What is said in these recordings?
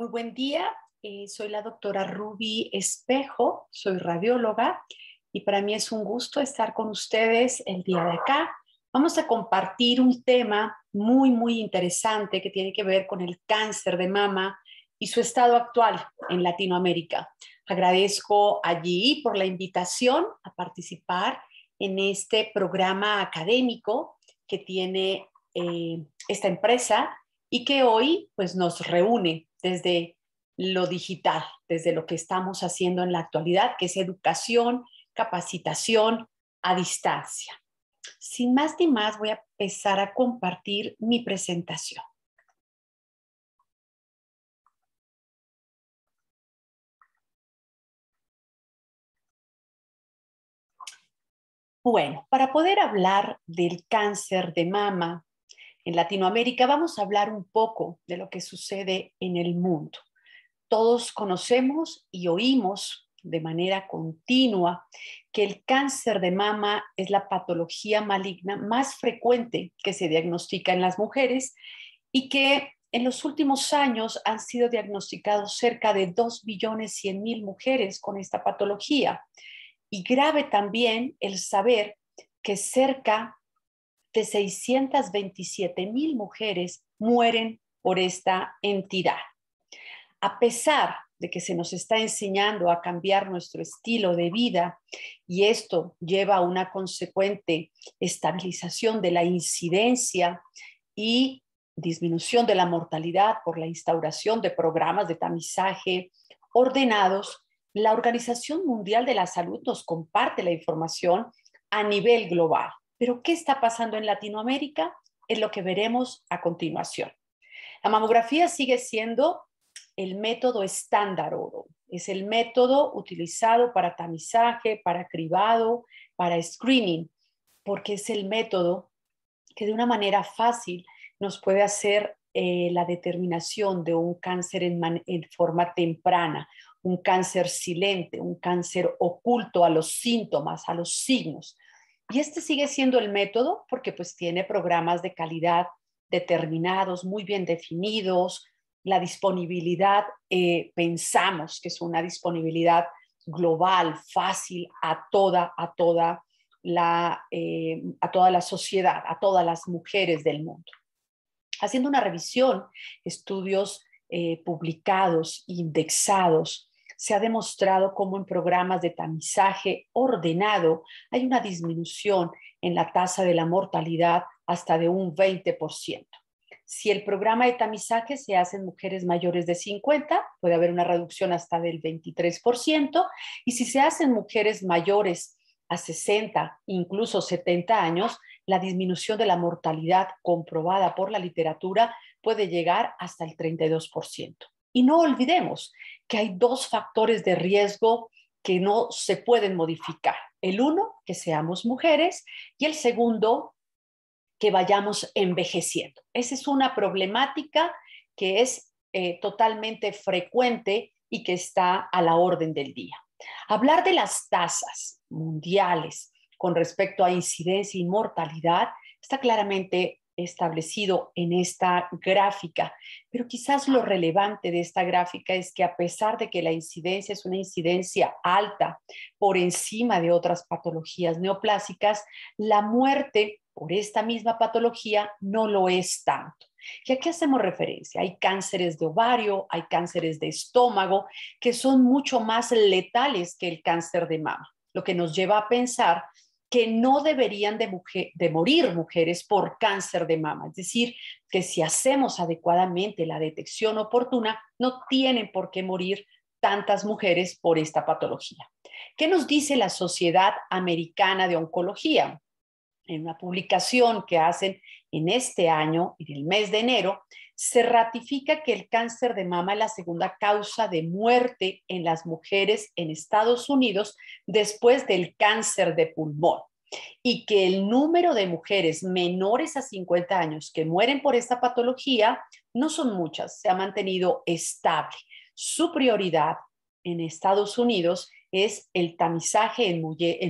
Muy buen día, eh, soy la doctora Ruby Espejo, soy radióloga y para mí es un gusto estar con ustedes el día de acá. Vamos a compartir un tema muy, muy interesante que tiene que ver con el cáncer de mama y su estado actual en Latinoamérica. Agradezco allí por la invitación a participar en este programa académico que tiene eh, esta empresa y que hoy pues, nos reúne desde lo digital, desde lo que estamos haciendo en la actualidad, que es educación, capacitación a distancia. Sin más ni más, voy a empezar a compartir mi presentación. Bueno, para poder hablar del cáncer de mama, en Latinoamérica, vamos a hablar un poco de lo que sucede en el mundo. Todos conocemos y oímos de manera continua que el cáncer de mama es la patología maligna más frecuente que se diagnostica en las mujeres y que en los últimos años han sido diagnosticados cerca de 2.100.000 billones mujeres con esta patología. Y grave también el saber que cerca de 627 mil mujeres mueren por esta entidad. A pesar de que se nos está enseñando a cambiar nuestro estilo de vida y esto lleva a una consecuente estabilización de la incidencia y disminución de la mortalidad por la instauración de programas de tamizaje ordenados, la Organización Mundial de la Salud nos comparte la información a nivel global. Pero ¿qué está pasando en Latinoamérica? Es lo que veremos a continuación. La mamografía sigue siendo el método estándar oro. Es el método utilizado para tamizaje, para cribado, para screening, porque es el método que de una manera fácil nos puede hacer eh, la determinación de un cáncer en, forma temprana, un cáncer silente, un cáncer oculto a los síntomas, a los signos. Y este sigue siendo el método porque pues tiene programas de calidad determinados, muy bien definidos. La disponibilidad, eh, pensamos que es una disponibilidad global, fácil a toda, eh, a toda la, sociedad, a todas las mujeres del mundo. Haciendo una revisión, estudios eh, publicados, indexados, se ha demostrado cómo en programas de tamizaje ordenado hay una disminución en la tasa de la mortalidad hasta de un 20%. Si el programa de tamizaje se hace en mujeres mayores de 50, puede haber una reducción hasta del 23%, y si se hace en mujeres mayores a 60, incluso 70 años, la disminución de la mortalidad comprobada por la literatura puede llegar hasta el 32%. Y no olvidemos que hay dos factores de riesgo que no se pueden modificar. El uno, que seamos mujeres, y el segundo, que vayamos envejeciendo. Esa es una problemática que es eh, totalmente frecuente y que está a la orden del día. Hablar de las tasas mundiales con respecto a incidencia y mortalidad está claramente establecido en esta gráfica. Pero quizás lo relevante de esta gráfica es que a pesar de que la incidencia es una incidencia alta por encima de otras patologías neoplásicas, la muerte por esta misma patología no lo es tanto. ¿Y a qué hacemos referencia? Hay cánceres de ovario, hay cánceres de estómago, que son mucho más letales que el cáncer de mama, lo que nos lleva a pensar que no deberían de, morir mujeres por cáncer de mama. Es decir, que si hacemos adecuadamente la detección oportuna, no tienen por qué morir tantas mujeres por esta patología. ¿Qué nos dice la Sociedad Americana de Oncología? En una publicación que hacen en este año, en el mes de enero, se ratifica que el cáncer de mama es la segunda causa de muerte en las mujeres en Estados Unidos después del cáncer de pulmón y que el número de mujeres menores a 50 años que mueren por esta patología no son muchas, se ha mantenido estable. Su prioridad en Estados Unidos es el tamizaje en,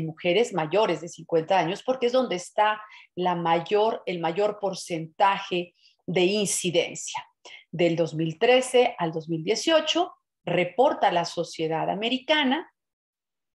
mujeres mayores de 50 años, porque es donde está la mayor, el mayor porcentaje de incidencia. Del 2013 al 2018 reporta la Sociedad Americana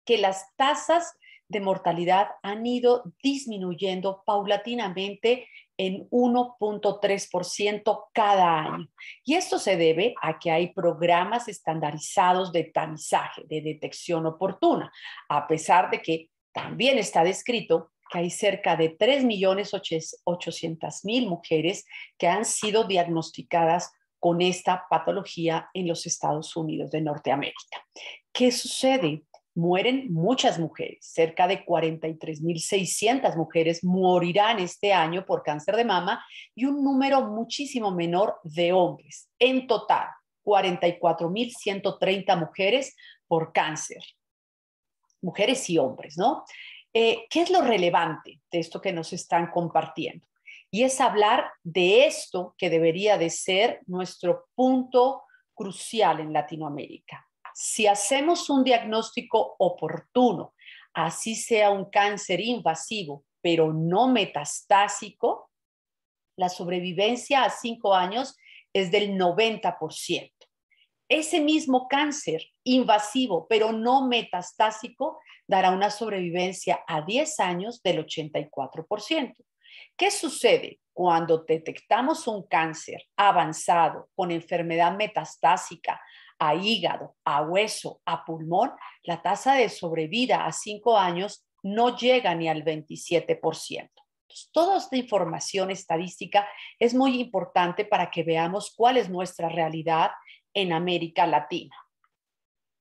que las tasas de mortalidad han ido disminuyendo paulatinamente en 1.3% cada año. Y esto se debe a que hay programas estandarizados de tamizaje, de detección oportuna, a pesar de que también está descrito hay cerca de 3.800.000 mujeres que han sido diagnosticadas con esta patología en los Estados Unidos de Norteamérica. ¿Qué sucede? Mueren muchas mujeres, cerca de 43.600 mujeres morirán este año por cáncer de mama y un número muchísimo menor de hombres. En total, 44.130 mujeres por cáncer, mujeres y hombres, ¿no? Eh, ¿qué es lo relevante de esto que nos están compartiendo? Y es hablar de esto que debería de ser nuestro punto crucial en Latinoamérica. Si hacemos un diagnóstico oportuno, así sea un cáncer invasivo, pero no metastásico, la sobrevivencia a cinco años es del 90%. Ese mismo cáncer invasivo, pero no metastásico, dará una sobrevivencia a 10 años del 84%. ¿Qué sucede cuando detectamos un cáncer avanzado con enfermedad metastásica a hígado, a hueso, a pulmón? La tasa de sobrevida a 5 años no llega ni al 27%. Toda esta información estadística es muy importante para que veamos cuál es nuestra realidad en América Latina.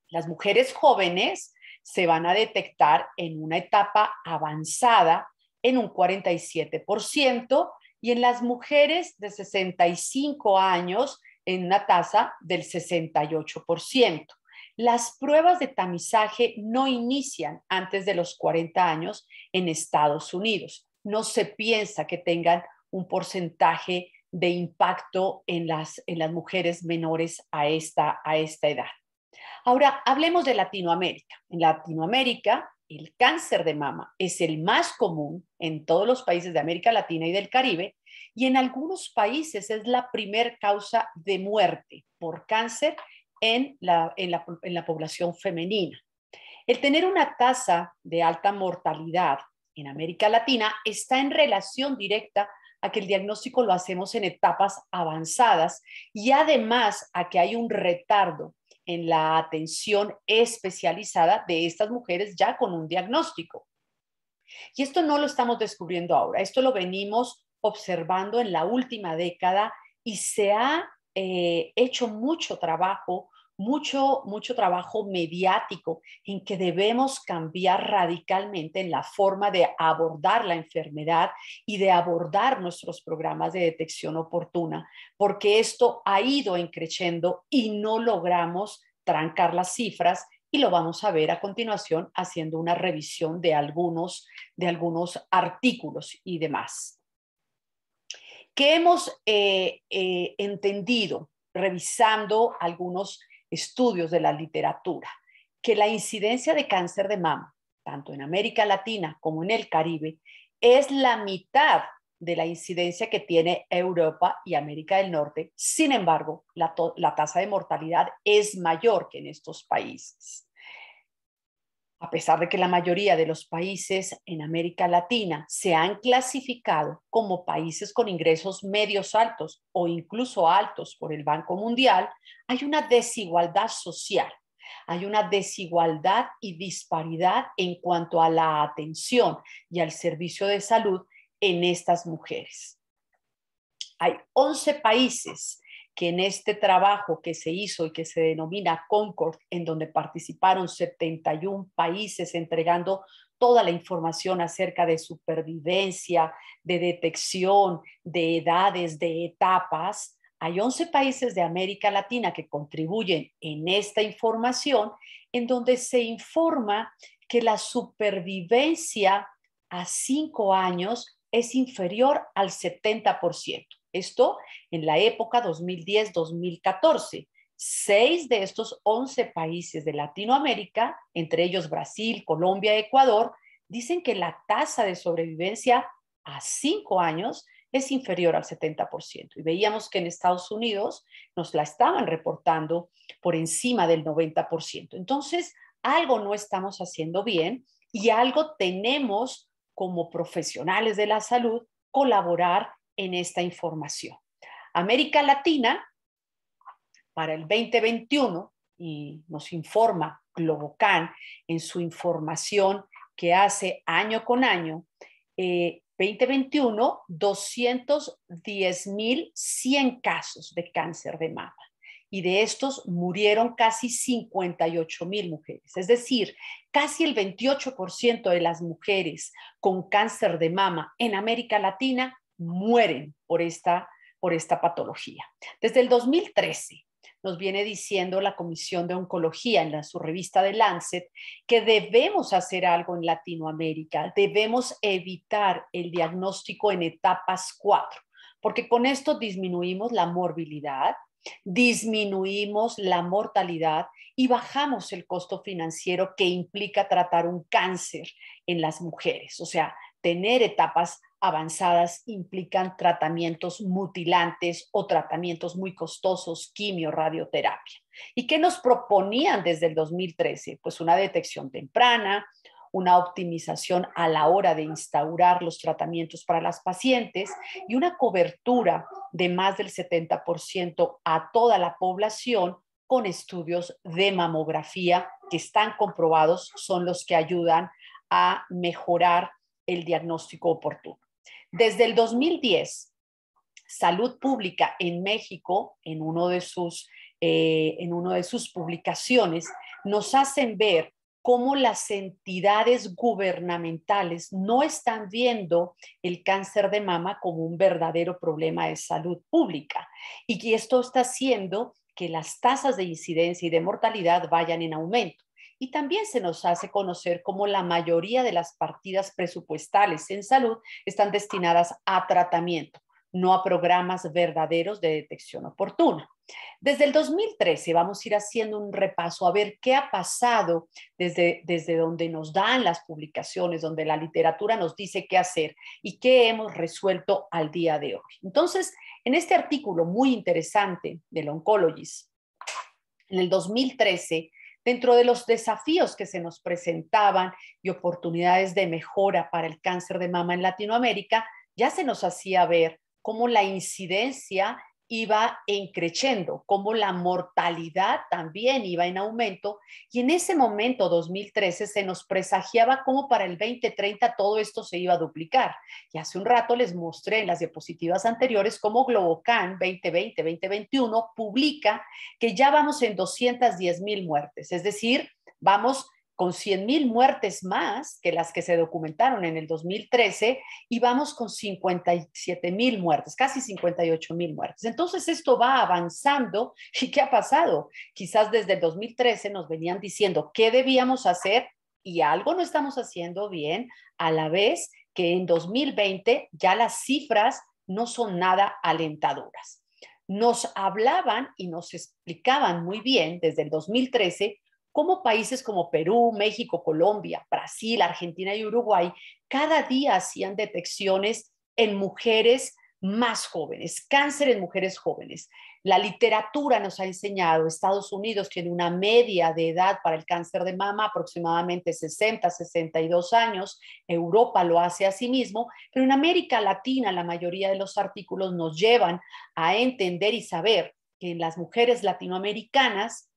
Las mujeres jóvenes se van a detectar en una etapa avanzada en un 47% y en las mujeres de 65 años en una tasa del 68%. Las pruebas de tamizaje no inician antes de los 40 años en Estados Unidos. No se piensa que tengan un porcentaje de impacto en las, en las mujeres menores a esta, a esta edad. Ahora, hablemos de Latinoamérica. En Latinoamérica, el cáncer de mama es el más común en todos los países de América Latina y del Caribe y en algunos países es la primer causa de muerte por cáncer en la, en la población femenina. El tener una tasa de alta mortalidad en América Latina está en relación directa a que el diagnóstico lo hacemos en etapas avanzadas y además a que hay un retardo en la atención especializada de estas mujeres ya con un diagnóstico. Y esto no lo estamos descubriendo ahora, esto lo venimos observando en la última década y se ha eh, hecho mucho trabajo mucho, mucho trabajo mediático en que debemos cambiar radicalmente en la forma de abordar la enfermedad y de abordar nuestros programas de detección oportuna, porque esto ha ido creciendo y no logramos trancar las cifras y lo vamos a ver a continuación haciendo una revisión de algunos, de algunos artículos y demás. ¿Qué hemos eh, eh, entendido revisando algunos estudios de la literatura que la incidencia de cáncer de mama, tanto en América Latina como en el Caribe, es la mitad de la incidencia que tiene Europa y América del Norte. Sin embargo, la, tasa de mortalidad es mayor que en estos países a pesar de que la mayoría de los países en América Latina se han clasificado como países con ingresos medios altos o incluso altos por el Banco Mundial, hay una desigualdad social, hay una desigualdad y disparidad en cuanto a la atención y al servicio de salud en estas mujeres. Hay 11 países que en este trabajo que se hizo y que se denomina Concord, en donde participaron 71 países entregando toda la información acerca de supervivencia, de detección, de edades, de etapas. Hay 11 países de América Latina que contribuyen en esta información, en donde se informa que la supervivencia a cinco años es inferior al 70%. Esto en la época 2010-2014. Seis de estos 11 países de Latinoamérica, entre ellos Brasil, Colombia, Ecuador, dicen que la tasa de sobrevivencia a cinco años es inferior al 70%. Y veíamos que en Estados Unidos nos la estaban reportando por encima del 90%. Entonces, algo no estamos haciendo bien y algo tenemos como profesionales de la salud colaborar en esta información. América Latina, para el 2021, y nos informa Globocan en su información que hace año con año, 2021, eh, 210.100 casos de cáncer de mama. Y de estos murieron casi 58.000 mujeres. Es decir, casi el 28% de las mujeres con cáncer de mama en América Latina mueren por esta, por esta patología. Desde el 2013 nos viene diciendo la Comisión de Oncología en su revista de Lancet que debemos hacer algo en Latinoamérica, debemos evitar el diagnóstico en etapas 4, porque con esto disminuimos la morbilidad, disminuimos la mortalidad y bajamos el costo financiero que implica tratar un cáncer en las mujeres, o sea, tener etapas avanzadas implican tratamientos mutilantes o tratamientos muy costosos, quimio, radioterapia. ¿Y qué nos proponían desde el 2013? Pues una detección temprana, una optimización a la hora de instaurar los tratamientos para las pacientes y una cobertura de más del 70% a toda la población con estudios de mamografía que están comprobados, son los que ayudan a mejorar el diagnóstico oportuno. Desde el 2010, Salud Pública en México, en, uno de sus, eh, en una de sus publicaciones, nos hacen ver cómo las entidades gubernamentales no están viendo el cáncer de mama como un verdadero problema de salud pública y que esto está haciendo que las tasas de incidencia y de mortalidad vayan en aumento y también se nos hace conocer cómo la mayoría de las partidas presupuestales en salud están destinadas a tratamiento, no a programas verdaderos de detección oportuna. Desde el 2013 vamos a ir haciendo un repaso a ver qué ha pasado desde, desde donde nos dan las publicaciones, donde la literatura nos dice qué hacer y qué hemos resuelto al día de hoy. Entonces, en este artículo muy interesante del Oncologist, en el 2013, Dentro de los desafíos que se nos presentaban y oportunidades de mejora para el cáncer de mama en Latinoamérica, ya se nos hacía ver cómo la incidencia iba encreciendo, como la mortalidad también iba en aumento. Y en ese momento, 2013, se nos presagiaba como para el 2030 todo esto se iba a duplicar. Y hace un rato les mostré en las diapositivas anteriores cómo Globocan 2020-2021 publica que ya vamos en 210 mil muertes, es decir, vamos con 100.000 muertes más que las que se documentaron en el 2013 y vamos con mil muertes, casi mil muertes. Entonces esto va avanzando y ¿qué ha pasado? Quizás desde el 2013 nos venían diciendo qué debíamos hacer y algo no estamos haciendo bien, a la vez que en 2020 ya las cifras no son nada alentadoras. Nos hablaban y nos explicaban muy bien desde el 2013 cómo países como Perú, México, Colombia, Brasil, Argentina y Uruguay cada día hacían detecciones en mujeres más jóvenes, cáncer en mujeres jóvenes. La literatura nos ha enseñado, Estados Unidos tiene una media de edad para el cáncer de mama, aproximadamente 60, 62 años, Europa lo hace a sí mismo, pero en América Latina la mayoría de los artículos nos llevan a entender y saber que en las mujeres latinoamericanas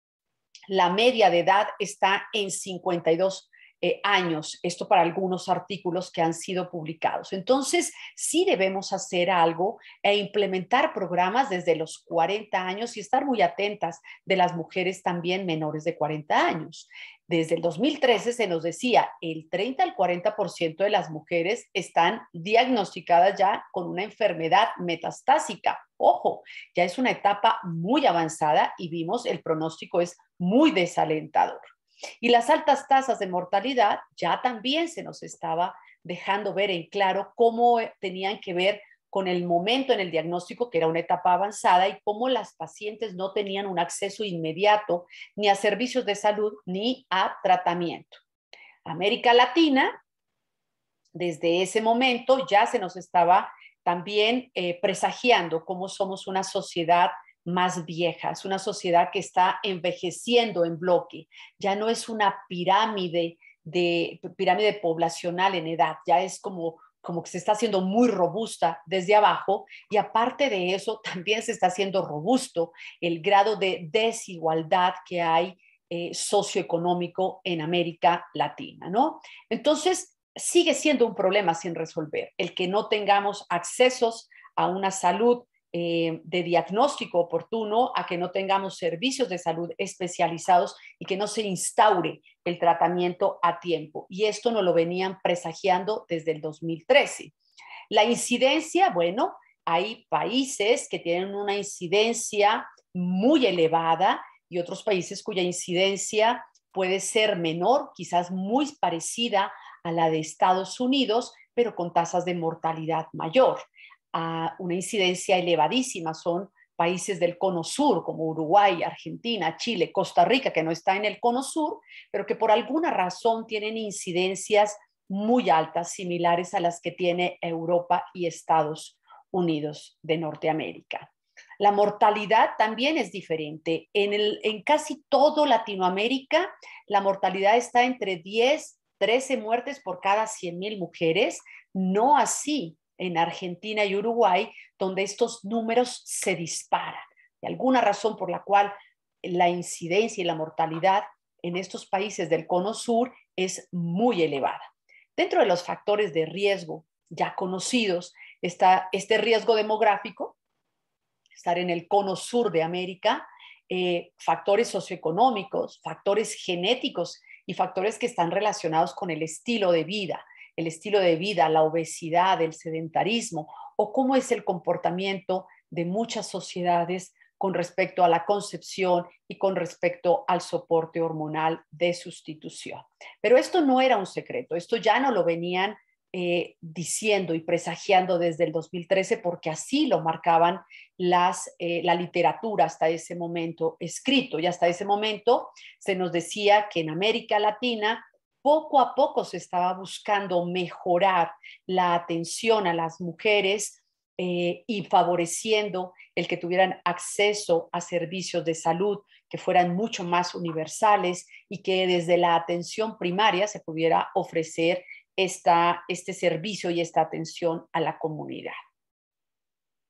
la media de edad está en 52 eh, años, esto para algunos artículos que han sido publicados. Entonces, sí debemos hacer algo e implementar programas desde los 40 años y estar muy atentas de las mujeres también menores de 40 años. Desde el 2013 se nos decía, el 30 al 40% de las mujeres están diagnosticadas ya con una enfermedad metastásica. Ojo, ya es una etapa muy avanzada y vimos el pronóstico es muy desalentador. Y las altas tasas de mortalidad ya también se nos estaba dejando ver en claro cómo eh, tenían que ver con el momento en el diagnóstico, que era una etapa avanzada, y cómo las pacientes no tenían un acceso inmediato ni a servicios de salud ni a tratamiento. América Latina, desde ese momento ya se nos estaba también eh, presagiando cómo somos una sociedad más vieja, es una sociedad que está envejeciendo en bloque, ya no es una pirámide de pirámide poblacional en edad, ya es como como que se está haciendo muy robusta desde abajo y aparte de eso también se está haciendo robusto el grado de desigualdad que hay eh, socioeconómico en América Latina, ¿no? Entonces, sigue siendo un problema sin resolver el que no tengamos accesos a una salud eh, de diagnóstico oportuno, a que no tengamos servicios de salud especializados y que no se instaure el tratamiento a tiempo. Y esto nos lo venían presagiando desde el 2013. La incidencia, bueno, hay países que tienen una incidencia muy elevada y otros países cuya incidencia puede ser menor, quizás muy parecida a la de Estados Unidos, pero con tasas de mortalidad mayor una incidencia elevadísima. Son países del cono sur como Uruguay, Argentina, Chile, Costa Rica, que no está en el cono sur, pero que por alguna razón tienen incidencias muy altas, similares a las que tiene Europa y Estados Unidos de Norteamérica. La mortalidad también es diferente. En, el, en casi todo Latinoamérica, la mortalidad está entre 10, 13 muertes por cada 100.000 mujeres, no así en Argentina y Uruguay, donde estos números se disparan. De alguna razón por la cual la incidencia y la mortalidad en estos países del cono sur es muy elevada. Dentro de los factores de riesgo ya conocidos está este riesgo demográfico, estar en el cono sur de América, eh, factores socioeconómicos, factores genéticos y factores que están relacionados con el estilo de vida, el estilo de vida, la obesidad, el sedentarismo o cómo es el comportamiento de muchas sociedades con respecto a la concepción y con respecto al soporte hormonal de sustitución. Pero esto no era un secreto, esto ya no lo venían eh, diciendo y presagiando desde el 2013 porque así lo marcaban las, eh, la literatura hasta ese momento escrito y hasta ese momento se nos decía que en América Latina poco a poco se estaba buscando mejorar la atención a las mujeres eh, y favoreciendo el que tuvieran acceso a servicios de salud que fueran mucho más universales y que desde la atención primaria se pudiera ofrecer este servicio y esta atención a la comunidad.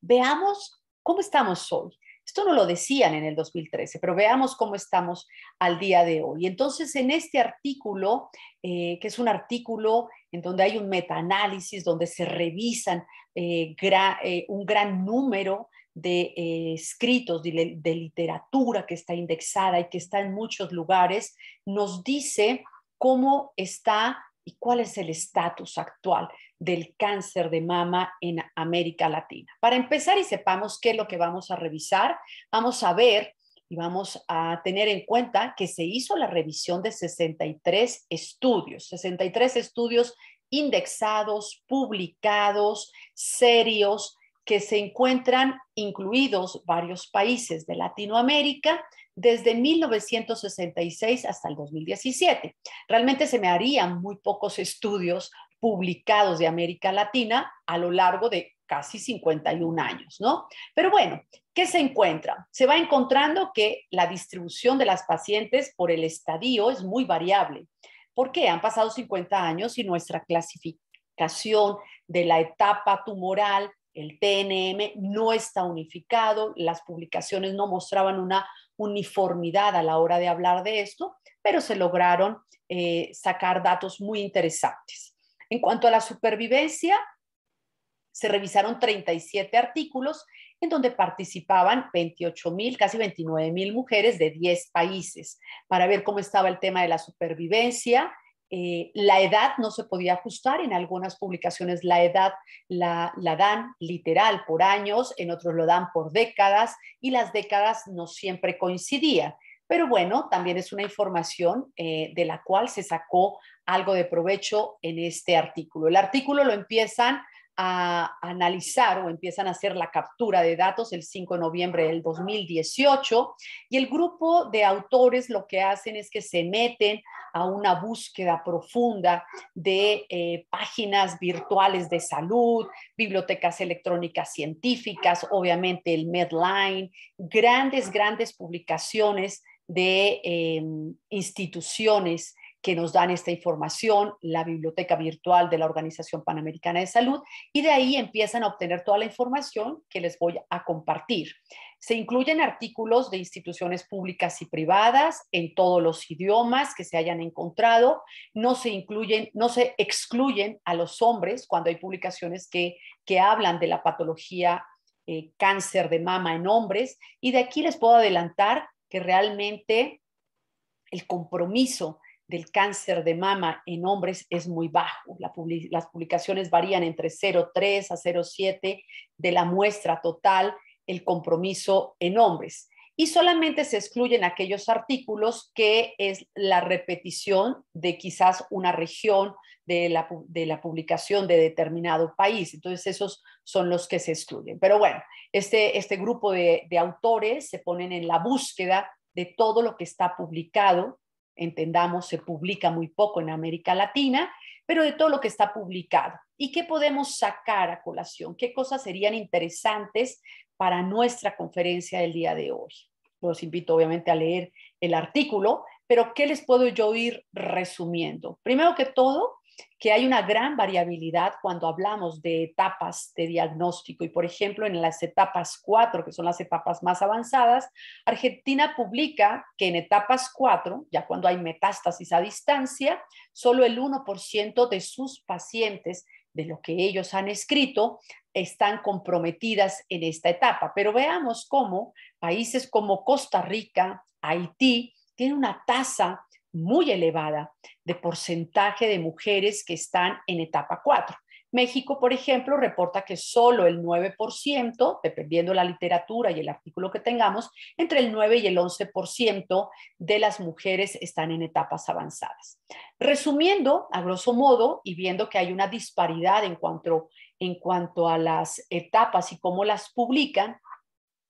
Veamos cómo estamos hoy. Esto no lo decían en el 2013, pero veamos cómo estamos al día de hoy. Entonces, en este artículo, eh, que es un artículo en donde hay un metaanálisis, donde se revisan eh, eh, un gran número de escritos, de, literatura que está indexada y que está en muchos lugares, nos dice cómo está y cuál es el estatus actual del cáncer de mama en América Latina. Para empezar y sepamos qué es lo que vamos a revisar, vamos a ver y vamos a tener en cuenta que se hizo la revisión de 63 estudios, 63 estudios indexados, publicados, serios, que se encuentran incluidos varios países de Latinoamérica, desde 1966 hasta el 2017. Realmente se me harían muy pocos estudios publicados de América Latina a lo largo de casi 51 años, ¿no? Pero bueno, ¿qué se encuentra? Se va encontrando que la distribución de las pacientes por el estadio es muy variable. ¿Por qué? Han pasado 50 años y nuestra clasificación de la etapa tumoral, el TNM, no está unificado, las publicaciones no mostraban una uniformidad a la hora de hablar de esto, pero se lograron eh, sacar datos muy interesantes. En cuanto a la supervivencia, se revisaron 37 artículos en donde participaban 28 mil, casi 29 mil mujeres de 10 países para ver cómo estaba el tema de la supervivencia, eh, la edad no se podía ajustar, en algunas publicaciones la edad la, dan literal por años, en otros lo dan por décadas y las décadas no siempre coincidían. Pero bueno, también es una información eh, de la cual se sacó algo de provecho en este artículo. El artículo lo empiezan a analizar o empiezan a hacer la captura de datos el 5 de noviembre del 2018 y el grupo de autores lo que hacen es que se meten a una búsqueda profunda de eh, páginas virtuales de salud, bibliotecas electrónicas científicas, obviamente el Medline, grandes, grandes publicaciones de em, instituciones que nos dan esta información, la biblioteca virtual de la Organización Panamericana de Salud, y de ahí empiezan a obtener toda la información que les voy a compartir. Se incluyen artículos de instituciones públicas y privadas en todos los idiomas que se hayan encontrado. No se incluyen, no se excluyen a los hombres cuando hay publicaciones que, hablan de la patología eh, cáncer de mama en hombres. Y de aquí les puedo adelantar que realmente el compromiso del cáncer de mama en hombres es muy bajo. las publicaciones varían entre 0,3 a 0,7 de la muestra total el compromiso en hombres. Y solamente se excluyen aquellos artículos que es la repetición de quizás una región de la, publicación de determinado país. Entonces, esos son los que se excluyen. Pero bueno, este, este grupo de autores se ponen en la búsqueda de todo lo que está publicado entendamos, se publica muy poco en América Latina, pero de todo lo que está publicado. ¿Y qué podemos sacar a colación? ¿Qué cosas serían interesantes para nuestra conferencia del día de hoy? Los invito obviamente a leer el artículo, pero ¿qué les puedo yo ir resumiendo? Primero que todo, que hay una gran variabilidad cuando hablamos de etapas de diagnóstico y, por ejemplo, en las etapas 4, que son las etapas más avanzadas, Argentina publica que en etapas 4, ya cuando hay metástasis a distancia, solo el 1% de sus pacientes de lo que ellos han escrito están comprometidas en esta etapa. Pero veamos cómo países como Costa Rica, Haití, tienen una tasa muy elevada de porcentaje de mujeres que están en etapa 4. México, por ejemplo, reporta que solo el 9%, dependiendo la literatura y el artículo que tengamos, entre el 9 y el 11% de las mujeres están en etapas avanzadas. Resumiendo, a grosso modo, y viendo que hay una disparidad en cuanto, en cuanto a las etapas y cómo las publican,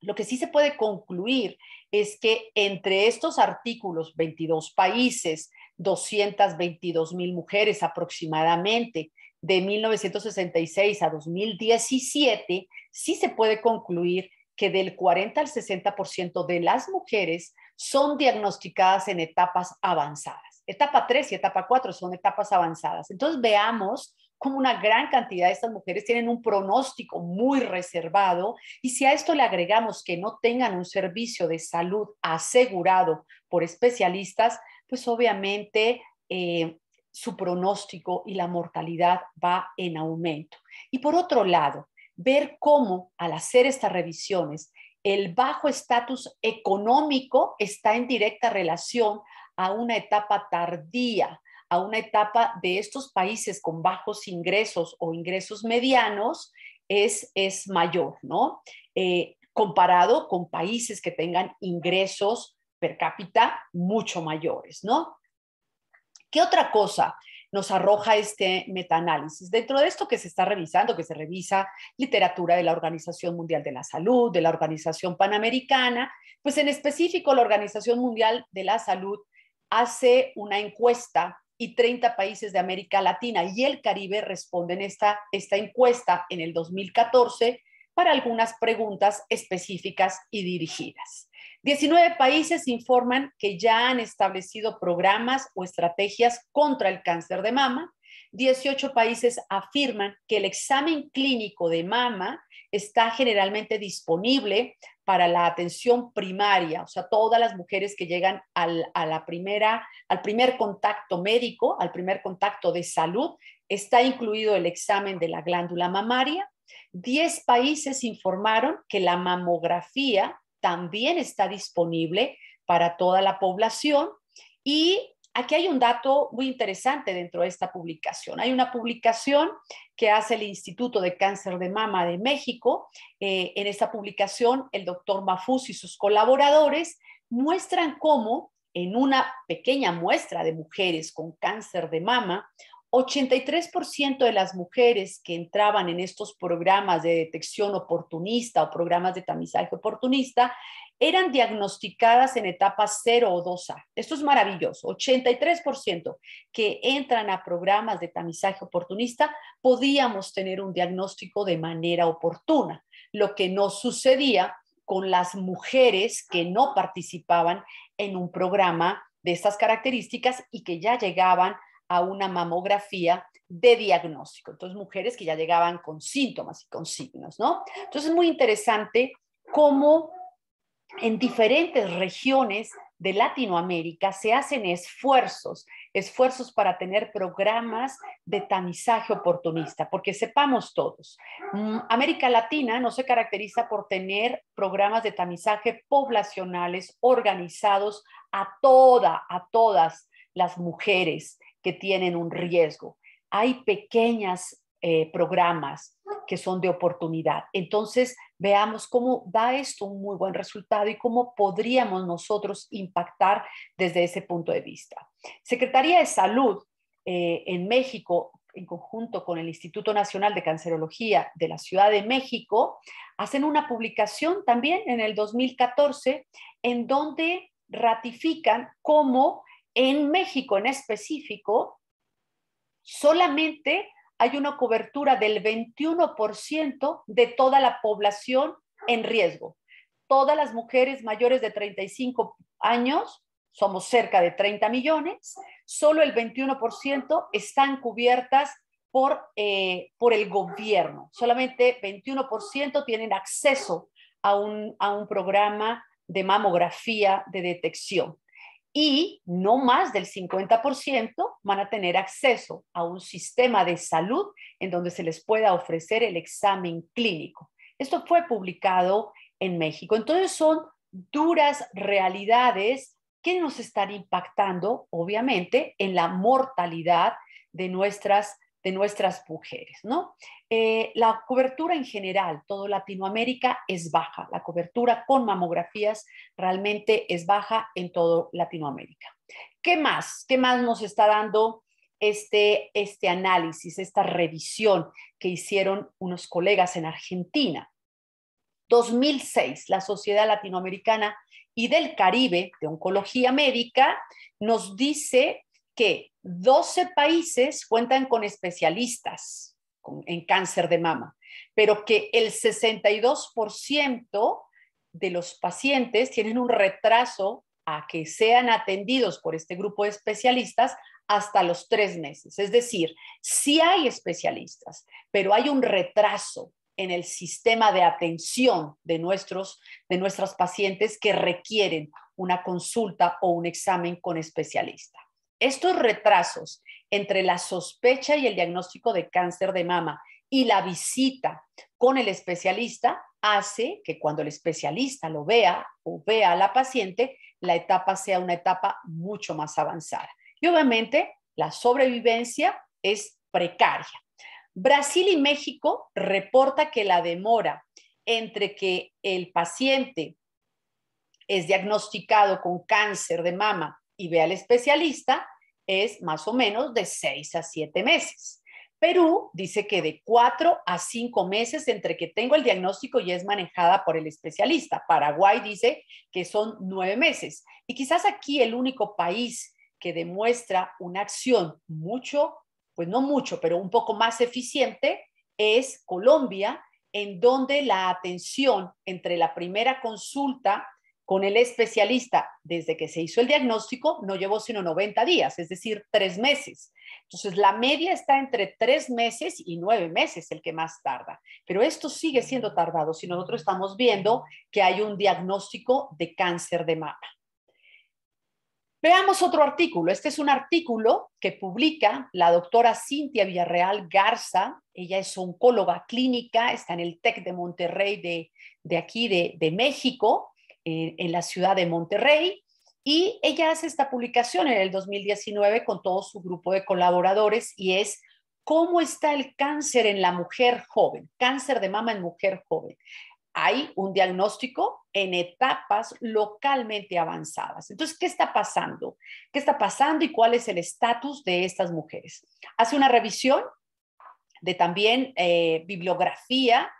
lo que sí se puede concluir es que entre estos artículos, 22 países, 222 mil mujeres aproximadamente, de 1966 a 2017, sí se puede concluir que del 40 al 60% de las mujeres son diagnosticadas en etapas avanzadas. Etapa 3 y etapa 4 son etapas avanzadas. Entonces veamos como una gran cantidad de estas mujeres tienen un pronóstico muy reservado y si a esto le agregamos que no tengan un servicio de salud asegurado por especialistas, pues obviamente eh, su pronóstico y la mortalidad va en aumento. Y por otro lado, ver cómo al hacer estas revisiones, el bajo estatus económico está en directa relación a una etapa tardía una etapa de estos países con bajos ingresos o ingresos medianos es, es mayor, ¿no? Eh, comparado con países que tengan ingresos per cápita mucho mayores, ¿no? ¿Qué otra cosa? nos arroja este metaanálisis. Dentro de esto que se está revisando, que se revisa literatura de la Organización Mundial de la Salud, de la Organización Panamericana, pues en específico la Organización Mundial de la Salud hace una encuesta y 30 países de América Latina y el Caribe responden esta, esta encuesta en el 2014 para algunas preguntas específicas y dirigidas. 19 países informan que ya han establecido programas o estrategias contra el cáncer de mama. 18 países afirman que el examen clínico de mama está generalmente disponible para la atención primaria, o sea, todas las mujeres que llegan al, a la primera, al primer contacto médico, al primer contacto de salud, está incluido el examen de la glándula mamaria. Diez países informaron que la mamografía también está disponible para toda la población y aquí hay un dato muy interesante dentro de esta publicación. Hay una publicación que hace el Instituto de Cáncer de Mama de México. Eh, en esta publicación, el doctor Mafus y sus colaboradores muestran cómo en una pequeña muestra de mujeres con cáncer de mama, 83% de las mujeres que entraban en estos programas de detección oportunista o programas de tamizaje oportunista eran diagnosticadas en etapa 0 o 2A. Esto es maravilloso. 83% que entran a programas de tamizaje oportunista podíamos tener un diagnóstico de manera oportuna, lo que no sucedía con las mujeres que no participaban en un programa de estas características y que ya llegaban a una mamografía de diagnóstico. Entonces, mujeres que ya llegaban con síntomas y con signos, ¿no? Entonces, es muy interesante cómo en diferentes regiones de Latinoamérica se hacen esfuerzos, esfuerzos para tener programas de tamizaje oportunista, porque sepamos todos, mm, América Latina no se caracteriza por tener programas de tamizaje poblacionales organizados a toda, a todas las mujeres que tienen un riesgo. Hay pequeñas eh, programas, que son de oportunidad. Entonces, veamos cómo da esto un muy buen resultado y cómo podríamos nosotros impactar desde ese punto de vista. Secretaría de Salud eh, en México, en conjunto con el Instituto Nacional de Cancerología de la Ciudad de México, hacen una publicación también en el 2014 en donde ratifican cómo en México en específico solamente hay una cobertura del 21% de toda la población en riesgo. Todas las mujeres mayores de 35 años, somos cerca de 30 millones, solo el 21% están cubiertas eh, por, el gobierno. Solamente 21% tienen acceso a un programa de mamografía de detección y no más del 50% van a tener acceso a un sistema de salud en donde se les pueda ofrecer el examen clínico. Esto fue publicado en México. Entonces son duras realidades que nos están impactando, obviamente, en la mortalidad de nuestras de nuestras mujeres. ¿no? Eh, la cobertura en general, todo Latinoamérica es baja, la cobertura con mamografías realmente es baja en todo Latinoamérica. ¿Qué más? ¿Qué más nos está dando este, este análisis, esta revisión que hicieron unos colegas en Argentina? 2006, la Sociedad Latinoamericana y del Caribe de Oncología Médica nos dice que 12 países cuentan con especialistas en cáncer de mama, pero que el 62% de los pacientes tienen un retraso a que sean atendidos por este grupo de especialistas hasta los tres meses. Es decir, sí hay especialistas, pero hay un retraso en el sistema de atención de, nuestros, de nuestras pacientes que requieren una consulta o un examen con especialista. Estos retrasos entre la sospecha y el diagnóstico de cáncer de mama y la visita con el especialista hace que cuando el especialista lo vea o vea a la paciente, la etapa sea una etapa mucho más avanzada. Y obviamente la sobrevivencia es precaria. Brasil y México reporta que la demora entre que el paciente es diagnosticado con cáncer de mama y ve al especialista es más o menos de seis a siete meses. Perú dice que de cuatro a cinco meses entre que tengo el diagnóstico y es manejada por el especialista. Paraguay dice que son nueve meses. Y quizás aquí el único país que demuestra una acción mucho, pues no mucho, pero un poco más eficiente es Colombia, en donde la atención entre la primera consulta con el especialista desde que se hizo el diagnóstico no llevó sino 90 días, es decir, tres meses. Entonces, la media está entre tres meses y nueve meses, el que más tarda. Pero esto sigue siendo tardado si nosotros estamos viendo que hay un diagnóstico de cáncer de mama. Veamos otro artículo. Este es un artículo que publica la doctora Cintia Villarreal Garza. Ella es oncóloga clínica, está en el TEC de Monterrey de, aquí, de México en, la ciudad de Monterrey, y ella hace esta publicación en el 2019 con todo su grupo de colaboradores y es cómo está el cáncer en la mujer joven, cáncer de mama en mujer joven. Hay un diagnóstico en etapas localmente avanzadas. Entonces, ¿qué está pasando? ¿Qué está pasando y cuál es el estatus de estas mujeres? Hace una revisión de también eh, bibliografía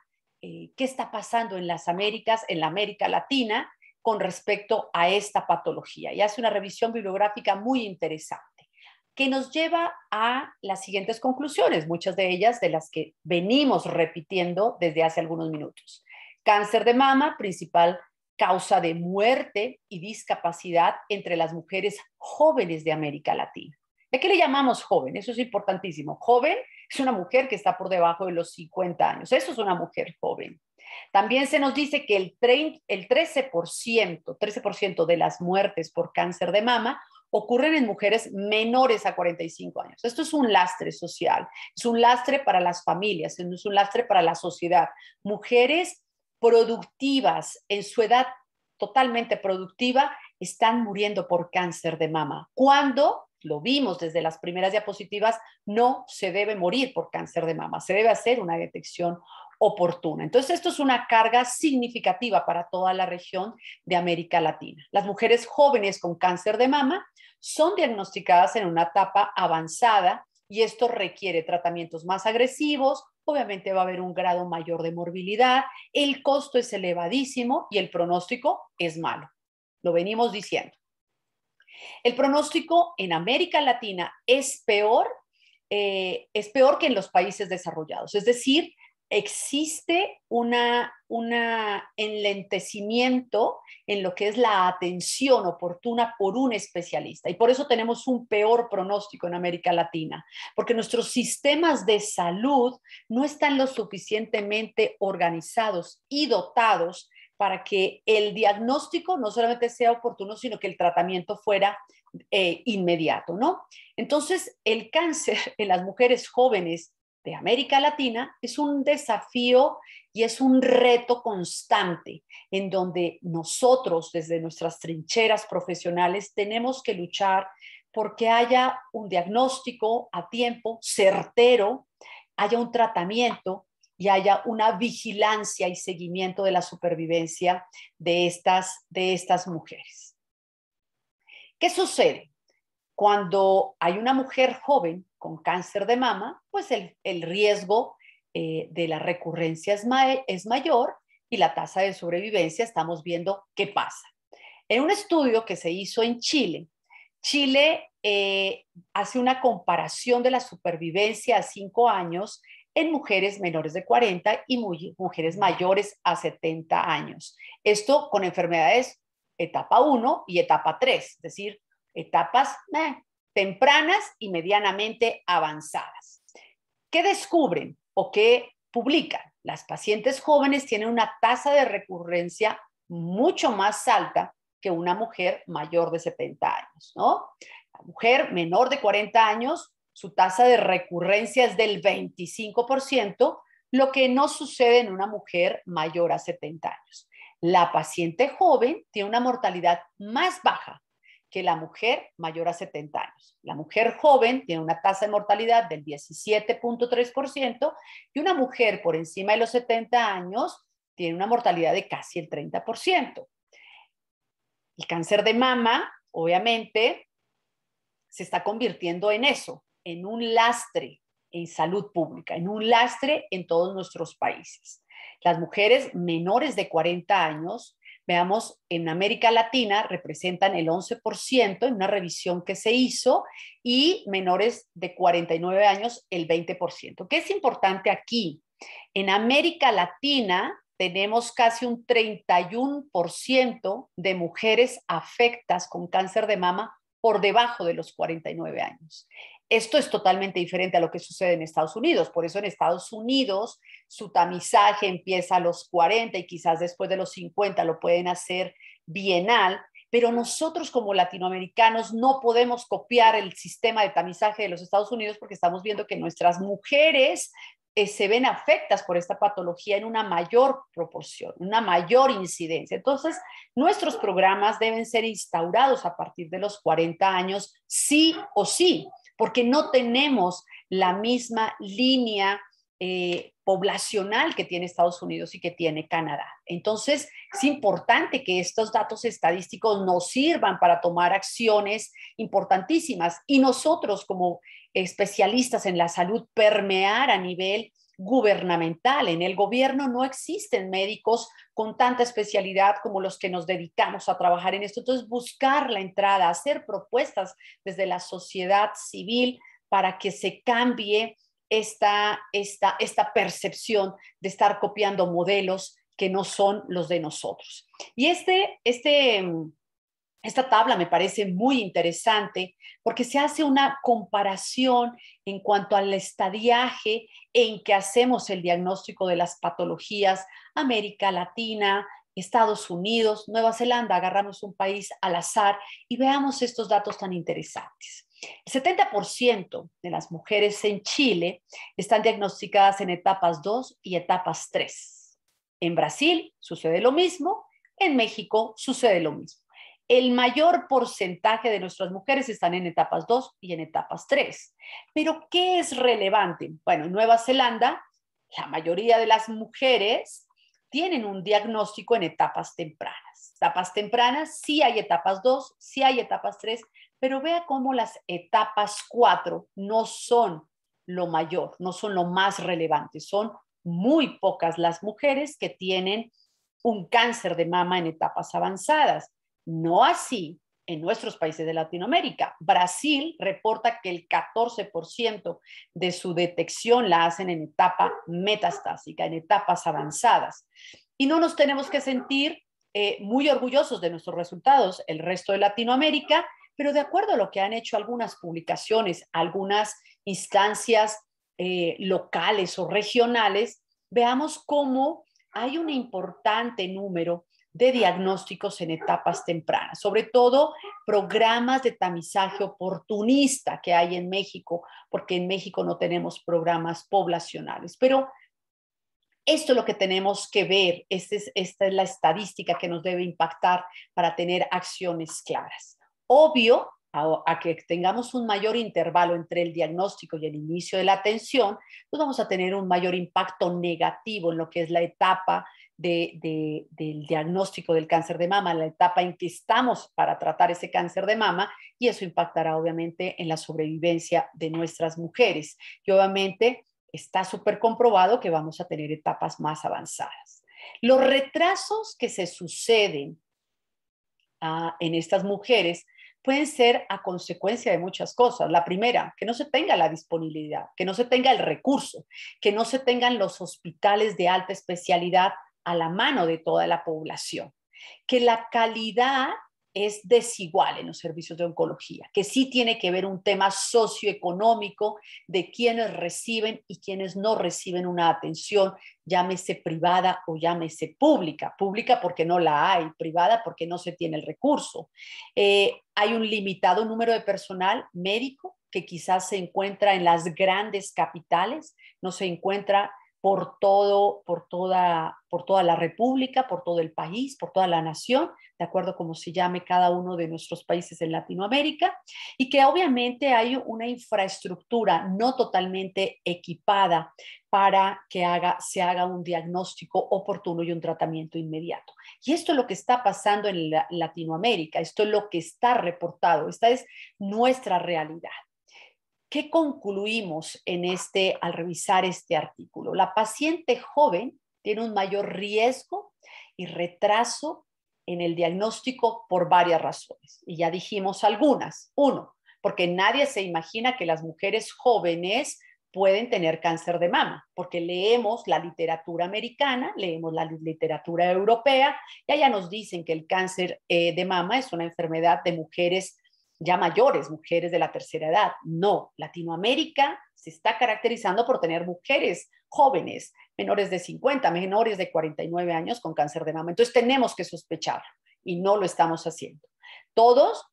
eh, qué está pasando en las Américas, en la América Latina, con respecto a esta patología. Y hace una revisión bibliográfica muy interesante, que nos lleva a las siguientes conclusiones, muchas de ellas de las que venimos repitiendo desde hace algunos minutos. Cáncer de mama, principal causa de muerte y discapacidad entre las mujeres jóvenes de América Latina. ¿A qué le llamamos joven? Eso es importantísimo. Joven es una mujer que está por debajo de los 50 años. Eso es una mujer joven. También se nos dice que el, el 13%, 13 de las muertes por cáncer de mama ocurren en mujeres menores a 45 años. Esto es un lastre social, es un lastre para las familias, es un lastre para la sociedad. Mujeres productivas en su edad totalmente productiva están muriendo por cáncer de mama. ¿Cuándo? lo vimos desde las primeras diapositivas, no se debe morir por cáncer de mama, se debe hacer una detección oportuna. Entonces, esto es una carga significativa para toda la región de América Latina. Las mujeres jóvenes con cáncer de mama son diagnosticadas en una etapa avanzada y esto requiere tratamientos más agresivos, obviamente va a haber un grado mayor de morbilidad, el costo es elevadísimo y el pronóstico es malo. Lo venimos diciendo. El pronóstico en América Latina es peor, eh, es peor que en los países desarrollados. Es decir, existe un enlentecimiento en lo que es la atención oportuna por un especialista. Y por eso tenemos un peor pronóstico en América Latina, porque nuestros sistemas de salud no están lo suficientemente organizados y dotados para que el diagnóstico no solamente sea oportuno, sino que el tratamiento fuera eh, inmediato, ¿no? Entonces, el cáncer en las mujeres jóvenes de América Latina es un desafío y es un reto constante en donde nosotros desde nuestras trincheras profesionales tenemos que luchar porque haya un diagnóstico a tiempo certero, haya un tratamiento y haya una vigilancia y seguimiento de la supervivencia de estas, de estas mujeres. ¿Qué sucede? Cuando hay una mujer joven con cáncer de mama, pues el, riesgo eh, de la recurrencia es, mayor y la tasa de sobrevivencia estamos viendo qué pasa. En un estudio que se hizo en Chile, Chile eh, hace una comparación de la supervivencia a cinco años en mujeres menores de 40 y mujeres mayores a 70 años. Esto con enfermedades etapa 1 y etapa 3, es decir, etapas eh, tempranas y medianamente avanzadas. ¿Qué descubren o qué publican? Las pacientes jóvenes tienen una tasa de recurrencia mucho más alta que una mujer mayor de 70 años, ¿no? La mujer menor de 40 años su tasa de recurrencia es del 25%, lo que no sucede en una mujer mayor a 70 años. La paciente joven tiene una mortalidad más baja que la mujer mayor a 70 años. La mujer joven tiene una tasa de mortalidad del 17.3% y una mujer por encima de los 70 años tiene una mortalidad de casi el 30%. El cáncer de mama, obviamente, se está convirtiendo en eso, en un lastre en salud pública, en un lastre en todos nuestros países. Las mujeres menores de 40 años, veamos, en América Latina representan el 11% en una revisión que se hizo y menores de 49 años el 20%. ¿Qué es importante aquí? En América Latina tenemos casi un 31% de mujeres afectas con cáncer de mama por debajo de los 49 años. Esto es totalmente diferente a lo que sucede en Estados Unidos. Por eso en Estados Unidos su tamizaje empieza a los 40 y quizás después de los 50 lo pueden hacer bienal, pero nosotros como latinoamericanos no podemos copiar el sistema de tamizaje de los Estados Unidos porque estamos viendo que nuestras mujeres eh, se ven afectas por esta patología en una mayor proporción, una mayor incidencia. Entonces, nuestros programas deben ser instaurados a partir de los 40 años, sí o sí porque no tenemos la misma línea eh, poblacional que tiene Estados Unidos y que tiene Canadá. Entonces, es importante que estos datos estadísticos nos sirvan para tomar acciones importantísimas y nosotros como especialistas en la salud permear a nivel gubernamental. En el gobierno no existen médicos con tanta especialidad como los que nos dedicamos a trabajar en esto. Entonces, buscar la entrada, hacer propuestas desde la sociedad civil para que se cambie esta, esta, esta percepción de estar copiando modelos que no son los de nosotros. Y este, este esta tabla me parece muy interesante porque se hace una comparación en cuanto al estadiaje en que hacemos el diagnóstico de las patologías América Latina, Estados Unidos, Nueva Zelanda, agarramos un país al azar y veamos estos datos tan interesantes. El 70% de las mujeres en Chile están diagnosticadas en etapas 2 y etapas 3. En Brasil sucede lo mismo, en México sucede lo mismo el mayor porcentaje de nuestras mujeres están en etapas 2 y en etapas 3. Pero, ¿qué es relevante? Bueno, en Nueva Zelanda, la mayoría de las mujeres tienen un diagnóstico en etapas tempranas. Etapas tempranas, sí hay etapas 2, sí hay etapas 3, pero vea cómo las etapas 4 no son lo mayor, no son lo más relevante, son muy pocas las mujeres que tienen un cáncer de mama en etapas avanzadas. No así en nuestros países de Latinoamérica. Brasil reporta que el 14% de su detección la hacen en etapa metastásica, en etapas avanzadas. Y no nos tenemos que sentir eh, muy orgullosos de nuestros resultados, el resto de Latinoamérica, pero de acuerdo a lo que han hecho algunas publicaciones, algunas instancias eh, locales o regionales, veamos cómo hay un importante número de diagnósticos en etapas tempranas, sobre todo programas de tamizaje oportunista que hay en México, porque en México no tenemos programas poblacionales. Pero esto es lo que tenemos que ver, esta es, esta es la estadística que nos debe impactar para tener acciones claras. Obvio, a, que tengamos un mayor intervalo entre el diagnóstico y el inicio de la atención, pues vamos a tener un mayor impacto negativo en lo que es la etapa del diagnóstico del cáncer de mama, la etapa en que estamos para tratar ese cáncer de mama, y eso impactará obviamente en la sobrevivencia de nuestras mujeres. Y obviamente está súper comprobado que vamos a tener etapas más avanzadas. Los retrasos que se suceden ah, en estas mujeres pueden ser a consecuencia de muchas cosas. La primera, que no se tenga la disponibilidad, que no se tenga el recurso, que no se tengan los hospitales de alta especialidad a la mano de toda la población, que la calidad es desigual en los servicios de oncología, que sí tiene que ver un tema socioeconómico de quienes reciben y quienes no reciben una atención, llámese privada o llámese pública, pública porque no la hay, privada porque no se tiene el recurso. Eh, hay un limitado número de personal médico que quizás se encuentra en las grandes capitales, no se encuentra por, todo, por, toda, por toda la República, por todo el país, por toda la nación, de acuerdo como se llame cada uno de nuestros países en Latinoamérica, y que obviamente hay una infraestructura no totalmente equipada para que se haga un diagnóstico oportuno y un tratamiento inmediato. Y esto es lo que está pasando en Latinoamérica, esto es lo que está reportado, esta es nuestra realidad. ¿qué concluimos en este, al revisar este artículo? La paciente joven tiene un mayor riesgo y retraso en el diagnóstico por varias razones. Y ya dijimos algunas. Uno, porque nadie se imagina que las mujeres jóvenes pueden tener cáncer de mama, porque leemos la literatura americana, leemos la literatura europea, y allá nos dicen que el cáncer eh, de mama es una enfermedad de mujeres ya mayores, mujeres de la tercera edad. No, Latinoamérica se está caracterizando por tener mujeres jóvenes, menores de 50, menores de 49 años con cáncer de mama. Entonces tenemos que sospecharlo y no lo estamos haciendo. Todos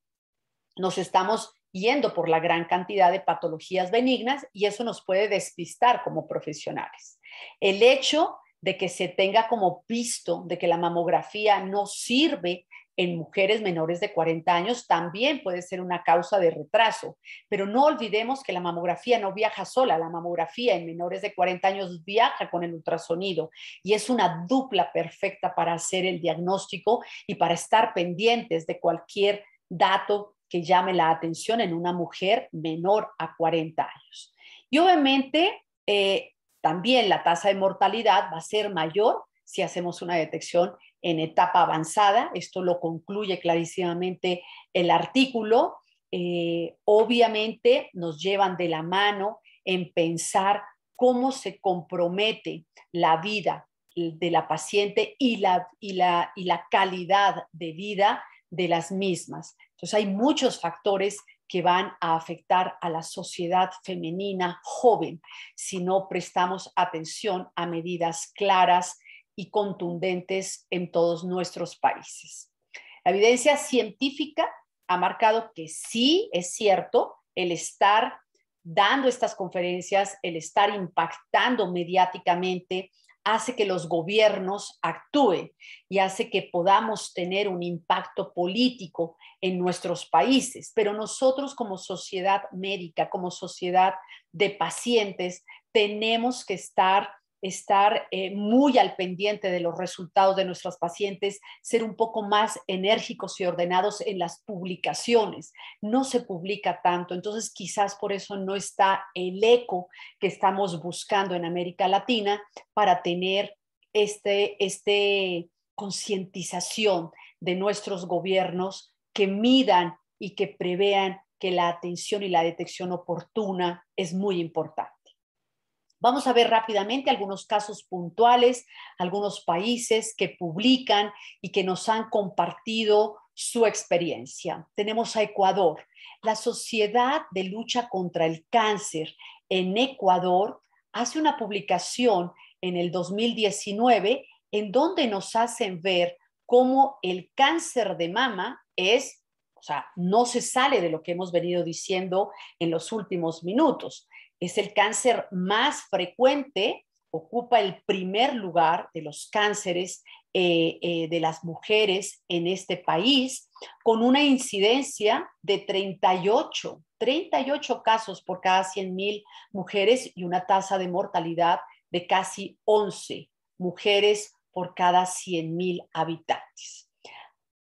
nos estamos yendo por la gran cantidad de patologías benignas y eso nos puede despistar como profesionales. El hecho de que se tenga como visto de que la mamografía no sirve en mujeres menores de 40 años también puede ser una causa de retraso. Pero no olvidemos que la mamografía no viaja sola, la mamografía en menores de 40 años viaja con el ultrasonido y es una dupla perfecta para hacer el diagnóstico y para estar pendientes de cualquier dato que llame la atención en una mujer menor a 40 años. Y obviamente eh, también la tasa de mortalidad va a ser mayor si hacemos una detección en etapa avanzada, esto lo concluye clarísimamente el artículo, eh, obviamente nos llevan de la mano en pensar cómo se compromete la vida de la paciente y la, y la, y la calidad de vida de las mismas. Entonces hay muchos factores que van a afectar a la sociedad femenina joven si no prestamos atención a medidas claras y contundentes en todos nuestros países. La evidencia científica ha marcado que sí es cierto el estar dando estas conferencias, el estar impactando mediáticamente, hace que los gobiernos actúen y hace que podamos tener un impacto político en nuestros países. Pero nosotros como sociedad médica, como sociedad de pacientes, tenemos que estar estar eh, muy al pendiente de los resultados de nuestros pacientes, ser un poco más enérgicos y ordenados en las publicaciones. No se publica tanto, entonces quizás por eso no está el eco que estamos buscando en América Latina para tener este, este concientización de nuestros gobiernos que midan y que prevean que la atención y la detección oportuna es muy importante. Vamos a ver rápidamente algunos casos puntuales, algunos países que publican y que nos han compartido su experiencia. Tenemos a Ecuador. La Sociedad de Lucha contra el Cáncer en Ecuador hace una publicación en el 2019 en donde nos hacen ver cómo el cáncer de mama es, o sea, no se sale de lo que hemos venido diciendo en los últimos minutos es el cáncer más frecuente, ocupa el primer lugar de los cánceres eh, eh, de las mujeres en este país, con una incidencia de 38, 38 casos por cada 100.000 mujeres y una tasa de mortalidad de casi 11 mujeres por cada 100.000 habitantes.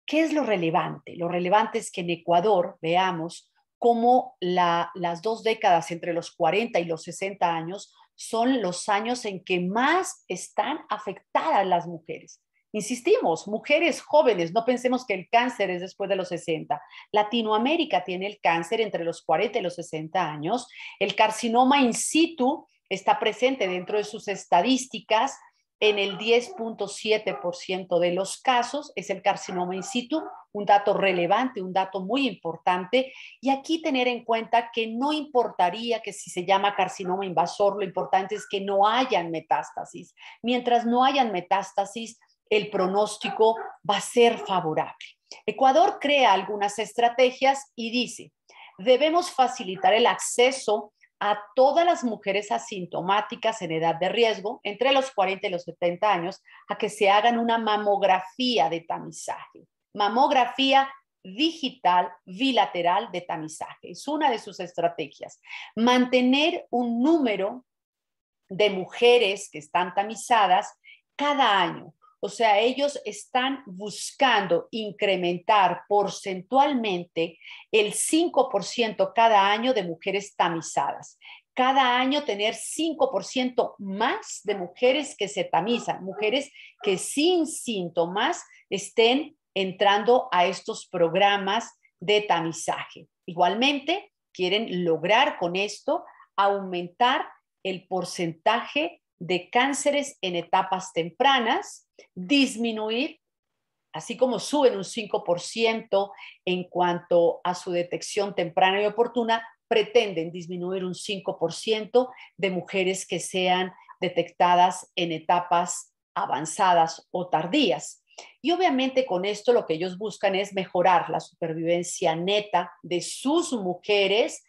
¿Qué es lo relevante? Lo relevante es que en Ecuador, veamos, como las dos décadas entre los 40 y los 60 años son los años en que más están afectadas las mujeres. Insistimos, mujeres jóvenes, no pensemos que el cáncer es después de los 60. Latinoamérica tiene el cáncer entre los 40 y los 60 años. El carcinoma in situ está presente dentro de sus estadísticas en el 10.7% de los casos, es el carcinoma in situ, un dato relevante, un dato muy importante. Y aquí tener en cuenta que no importaría que si se llama carcinoma invasor, lo importante es que no hayan metástasis. Mientras no hayan metástasis, el pronóstico va a ser favorable. Ecuador crea algunas estrategias y dice, debemos facilitar el acceso a todas las mujeres asintomáticas en edad de riesgo, entre los 40 y los 70 años, a que se hagan una mamografía de tamizaje. Mamografía digital bilateral de tamizaje. Es una de sus estrategias. Mantener un número de mujeres que están tamizadas cada año. O sea, ellos están buscando incrementar porcentualmente el 5% cada año de mujeres tamizadas. Cada año tener 5% más de mujeres que se tamizan, mujeres que sin síntomas estén entrando a estos programas de tamizaje. Igualmente, quieren lograr con esto aumentar el porcentaje de cánceres en etapas tempranas, disminuir, así como suben un 5% en cuanto a su detección temprana y oportuna, pretenden disminuir un 5% de mujeres que sean detectadas en etapas avanzadas o tardías. Y obviamente con esto lo que ellos buscan es mejorar la supervivencia neta de sus mujeres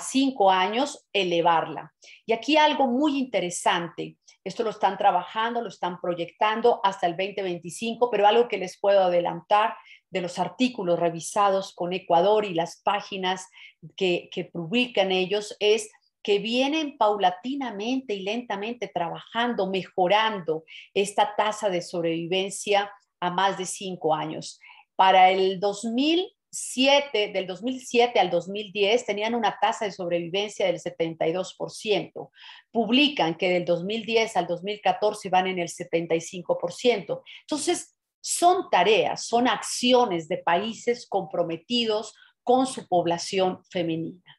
cinco años, elevarla. Y aquí algo muy interesante. Esto lo están trabajando, lo están proyectando hasta el 2025, pero algo que les puedo adelantar de los artículos revisados con Ecuador y las páginas que, que publican ellos es que vienen paulatinamente y lentamente trabajando, mejorando esta tasa de sobrevivencia a más de cinco años. Para el 2000, del 2007 al 2010 tenían una tasa de sobrevivencia del 72%. Publican que del 2010 al 2014 van en el 75%. Entonces, son tareas, son acciones de países comprometidos con su población femenina.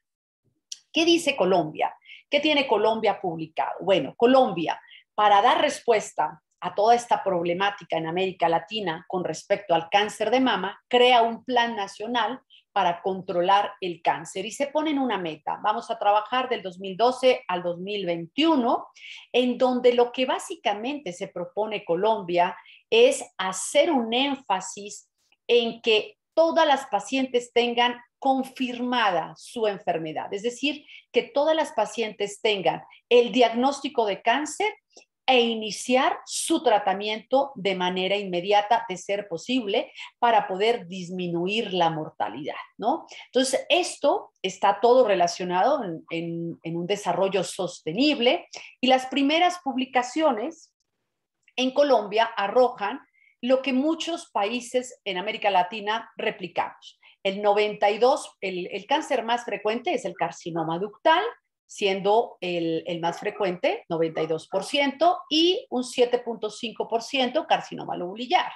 ¿Qué dice Colombia? ¿Qué tiene Colombia publicado? Bueno, Colombia, para dar respuesta a toda esta problemática en América Latina con respecto al cáncer de mama, crea un plan nacional para controlar el cáncer y se en una meta. Vamos a trabajar del 2012 al 2021, en donde lo que básicamente se propone Colombia es hacer un énfasis en que todas las pacientes tengan confirmada su enfermedad, es decir, que todas las pacientes tengan el diagnóstico de cáncer e iniciar su tratamiento de manera inmediata, de ser posible, para poder disminuir la mortalidad, ¿no? Entonces, esto está todo relacionado en, un desarrollo sostenible y las primeras publicaciones en Colombia arrojan lo que muchos países en América Latina replicamos. El 92, el, el cáncer más frecuente es el carcinoma ductal, siendo el, más frecuente, 92%, y un 7.5% carcinoma lobulillar.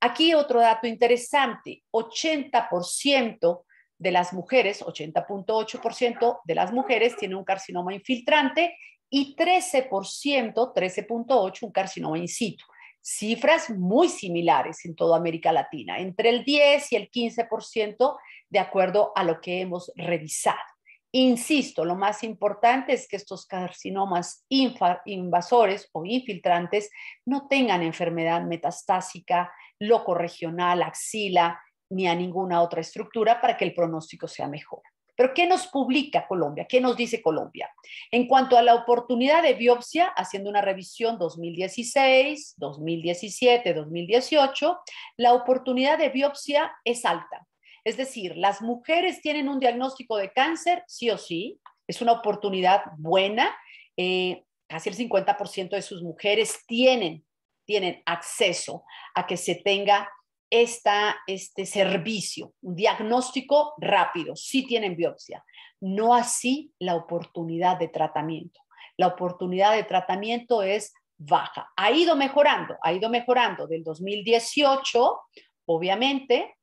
Aquí otro dato interesante, 80% de las mujeres, 80.8% de las mujeres tienen un carcinoma infiltrante y 13%, 13.8% un carcinoma in situ. Cifras muy similares en toda América Latina, entre el 10 y el 15% de acuerdo a lo que hemos revisado. Insisto, lo más importante es que estos carcinomas invasores o infiltrantes no tengan enfermedad metastásica, loco regional, axila, ni a ninguna otra estructura para que el pronóstico sea mejor. Pero ¿qué nos publica Colombia? ¿Qué nos dice Colombia? En cuanto a la oportunidad de biopsia, haciendo una revisión 2016, 2017, 2018, la oportunidad de biopsia es alta. Es decir, las mujeres tienen un diagnóstico de cáncer, sí o sí, es una oportunidad buena. Eh, casi el 50% de sus mujeres tienen, tienen acceso a que se tenga este servicio, un diagnóstico rápido, sí tienen biopsia. No así la oportunidad de tratamiento. La oportunidad de tratamiento es baja. Ha ido mejorando, ha ido mejorando del 2018, obviamente,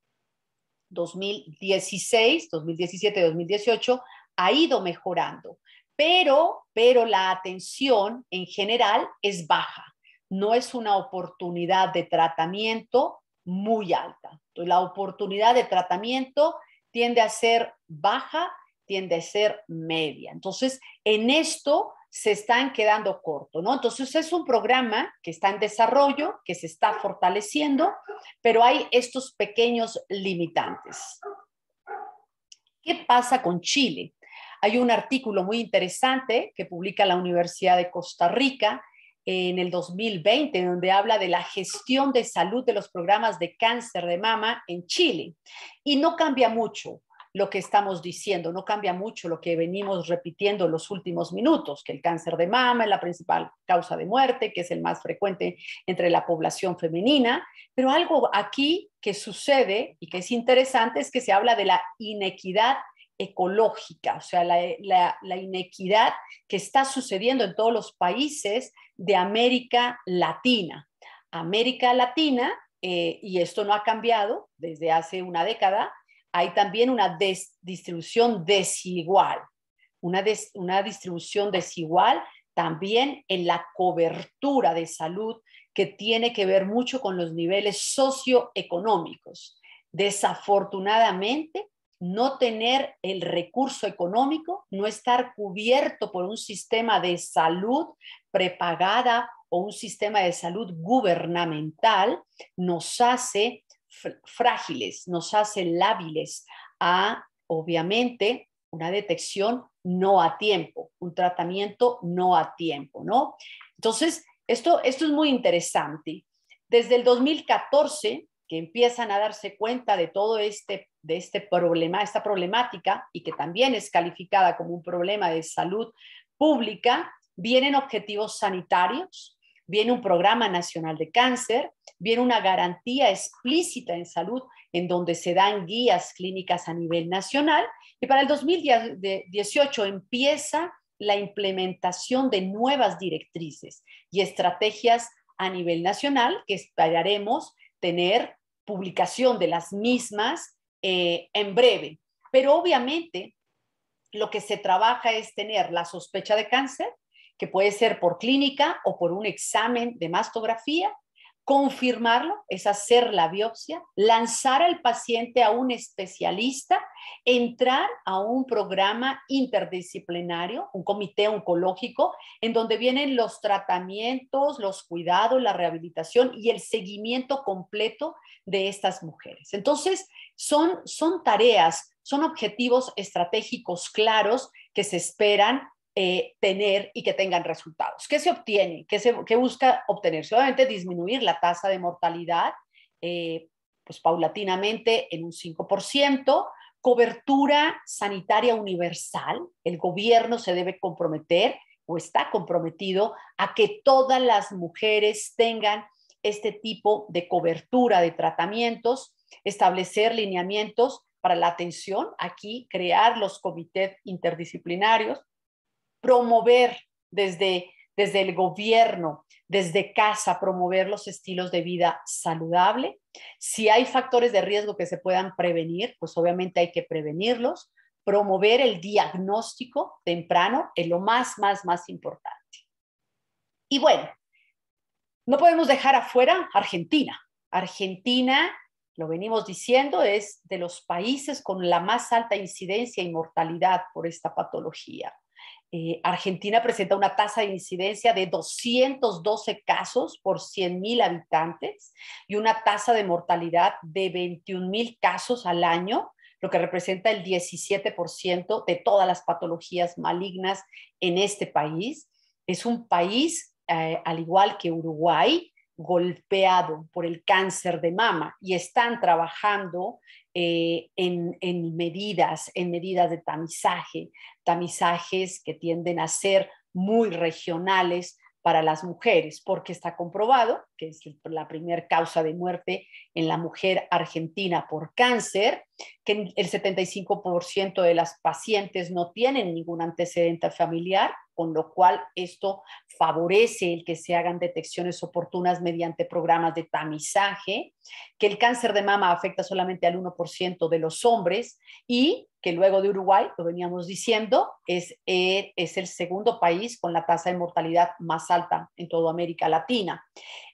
2016, 2017, 2018, ha ido mejorando, pero, pero la atención en general es baja. No es una oportunidad de tratamiento muy alta. la oportunidad de tratamiento tiende a ser baja, tiende a ser media. Entonces, en esto se están quedando cortos. ¿no? Entonces es un programa que está en desarrollo, que se está fortaleciendo, pero hay estos pequeños limitantes. ¿Qué pasa con Chile? Hay un artículo muy interesante que publica la Universidad de Costa Rica en el 2020, donde habla de la gestión de salud de los programas de cáncer de mama en Chile. Y no cambia mucho lo que estamos diciendo, no cambia mucho lo que venimos repitiendo en los últimos minutos, que el cáncer de mama es la principal causa de muerte, que es el más frecuente entre la población femenina, pero algo aquí que sucede y que es interesante es que se habla de la inequidad ecológica, o sea, la, inequidad que está sucediendo en todos los países de América Latina. América Latina, eh, y esto no ha cambiado desde hace una década, hay también una distribución desigual, una, una distribución desigual también en la cobertura de salud que tiene que ver mucho con los niveles socioeconómicos. Desafortunadamente, no tener el recurso económico, no estar cubierto por un sistema de salud prepagada o un sistema de salud gubernamental, nos hace frágiles, nos hacen lábiles a, obviamente, una detección no a tiempo, un tratamiento no a tiempo, ¿no? Entonces, esto, esto es muy interesante. Desde el 2014, que empiezan a darse cuenta de todo este, de este problema, esta problemática, y que también es calificada como un problema de salud pública, vienen objetivos sanitarios, viene un programa nacional de cáncer, viene una garantía explícita en salud en donde se dan guías clínicas a nivel nacional y para el 2018 empieza la implementación de nuevas directrices y estrategias a nivel nacional que esperaremos tener publicación de las mismas eh, en breve. Pero obviamente lo que se trabaja es tener la sospecha de cáncer, que puede ser por clínica o por un examen de mastografía, confirmarlo, es hacer la biopsia, lanzar al paciente a un especialista, entrar a un programa interdisciplinario, un comité oncológico, en donde vienen los tratamientos, los cuidados, la rehabilitación y el seguimiento completo de estas mujeres. Entonces, son, son tareas, son objetivos estratégicos claros que se esperan eh, tener y que tengan resultados. ¿Qué se obtiene? ¿Qué, se, busca obtener? Obviamente disminuir la tasa de mortalidad, eh, pues paulatinamente en un 5%, cobertura sanitaria universal, el gobierno se debe comprometer o está comprometido a que todas las mujeres tengan este tipo de cobertura de tratamientos, establecer lineamientos para la atención, aquí crear los comités interdisciplinarios, promover desde, el gobierno, desde casa, promover los estilos de vida saludable. Si hay factores de riesgo que se puedan prevenir, pues obviamente hay que prevenirlos, promover el diagnóstico temprano es lo más, más, más importante. Y bueno, no podemos dejar afuera Argentina. Argentina, lo venimos diciendo, es de los países con la más alta incidencia y mortalidad por esta patología. Eh, Argentina presenta una tasa de incidencia de 212 casos por 100.000 habitantes y una tasa de mortalidad de 21.000 casos al año, lo que representa el 17% de todas las patologías malignas en este país. Es un país, eh, al igual que Uruguay, golpeado por el cáncer de mama y están trabajando eh, en, en, medidas, en medidas de tamizaje, tamizajes que tienden a ser muy regionales para las mujeres, porque está comprobado que es la primera causa de muerte en la mujer argentina por cáncer, que el 75% de las pacientes no tienen ningún antecedente familiar con lo cual esto favorece el que se hagan detecciones oportunas mediante programas de tamizaje, que el cáncer de mama afecta solamente al 1% de los hombres y que luego de Uruguay, lo veníamos diciendo, es, eh, es el segundo país con la tasa de mortalidad más alta en toda América Latina.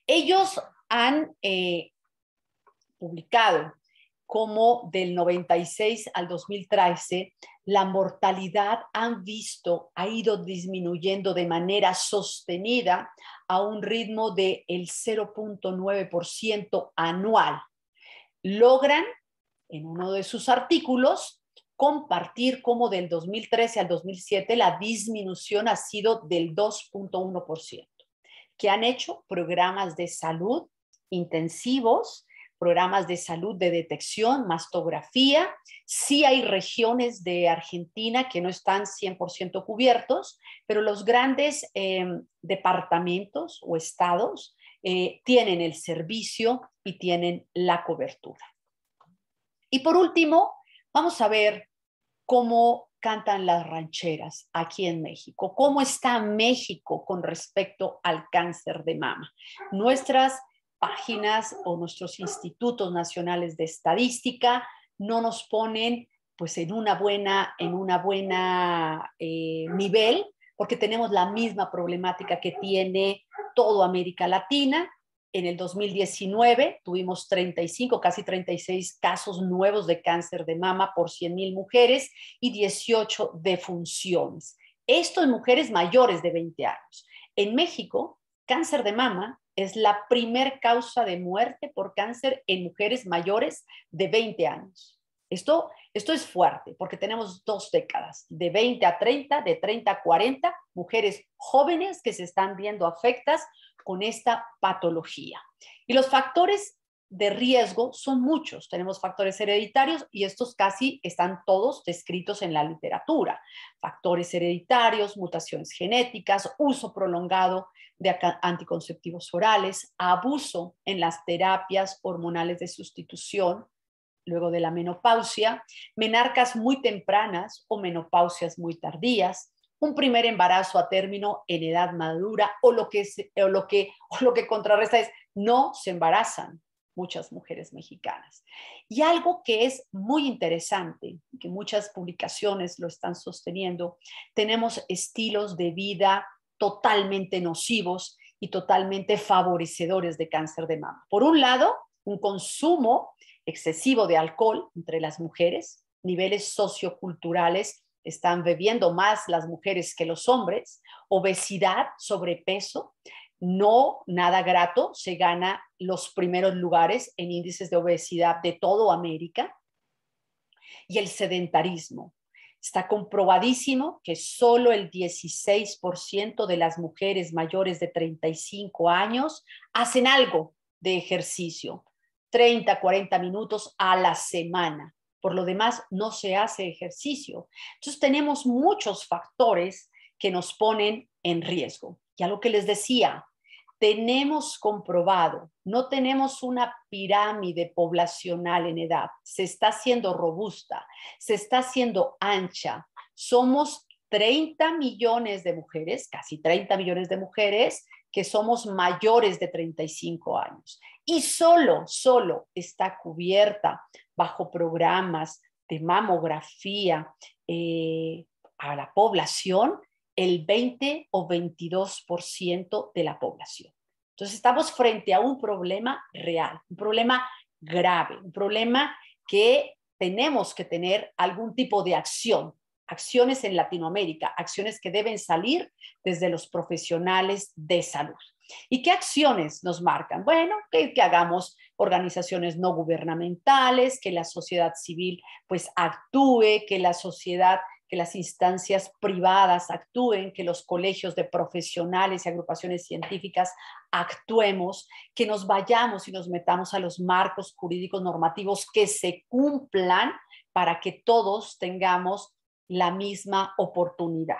Ellos han eh, publicado como del 96 al 2013 la mortalidad han visto ha ido disminuyendo de manera sostenida a un ritmo de 0.9% anual. Logran en uno de sus artículos compartir cómo del 2013 al 2007 la disminución ha sido del 2.1%, que han hecho programas de salud intensivos programas de salud de detección, mastografía. Sí hay regiones de Argentina que no están 100% cubiertos, pero los grandes em, departamentos o estados eh, tienen el servicio y tienen la cobertura. Y por último, vamos a ver cómo cantan las rancheras aquí en México, cómo está México con respecto al cáncer de mama. Nuestras páginas o nuestros institutos nacionales de estadística no nos ponen pues en una buena, en una buena eh, nivel, porque tenemos la misma problemática que tiene toda América Latina. En el 2019 tuvimos 35, casi 36 casos nuevos de cáncer de mama por mil mujeres y 18 defunciones. Esto en mujeres mayores de 20 años. En México, cáncer de mama es la primer causa de muerte por cáncer en mujeres mayores de 20 años. Esto, esto es fuerte porque tenemos dos décadas, de 20 a 30, de 30 a 40, mujeres jóvenes que se están viendo afectas con esta patología. Y los factores de riesgo son muchos. Tenemos factores hereditarios y estos casi están todos descritos en la literatura. Factores hereditarios, mutaciones genéticas, uso prolongado de anticonceptivos orales, abuso en las terapias hormonales de sustitución, luego de la menopausia, menarcas muy tempranas o menopausias muy tardías, un primer embarazo a término en edad madura o lo que, lo que, lo que contrarresta es no se embarazan muchas mujeres mexicanas. Y algo que es muy interesante, que muchas publicaciones lo están sosteniendo, tenemos estilos de vida totalmente nocivos y totalmente favorecedores de cáncer de mama. Por un lado, un consumo excesivo de alcohol entre las mujeres, niveles socioculturales, están bebiendo más las mujeres que los hombres, obesidad, sobrepeso, no nada grato, se gana los primeros lugares en índices de obesidad de todo América, y el sedentarismo. Está comprobadísimo que solo el 16% de las mujeres mayores de 35 años hacen algo de ejercicio, 30, 40 minutos a la semana. Por lo demás, no se hace ejercicio. Entonces, tenemos muchos factores que nos ponen en riesgo. Ya lo que les decía, tenemos comprobado, no tenemos una pirámide poblacional en edad, se está haciendo robusta, se está haciendo ancha. Somos 30 millones de mujeres, casi 30 millones de mujeres que somos mayores de 35 años. Y solo, solo está cubierta bajo programas de mamografía eh, a la población el 20 o 22% de la población. Entonces estamos frente a un problema real, un problema grave, un problema que tenemos que tener algún tipo de acción, acciones en Latinoamérica, acciones que deben salir desde los profesionales de salud. ¿Y qué acciones nos marcan? Bueno, que, que, hagamos organizaciones no gubernamentales, que la sociedad civil pues actúe, que la sociedad que las instancias privadas actúen, que los colegios de profesionales y agrupaciones científicas actuemos, que nos vayamos y nos metamos a los marcos jurídicos normativos que se cumplan para que todos tengamos la misma oportunidad.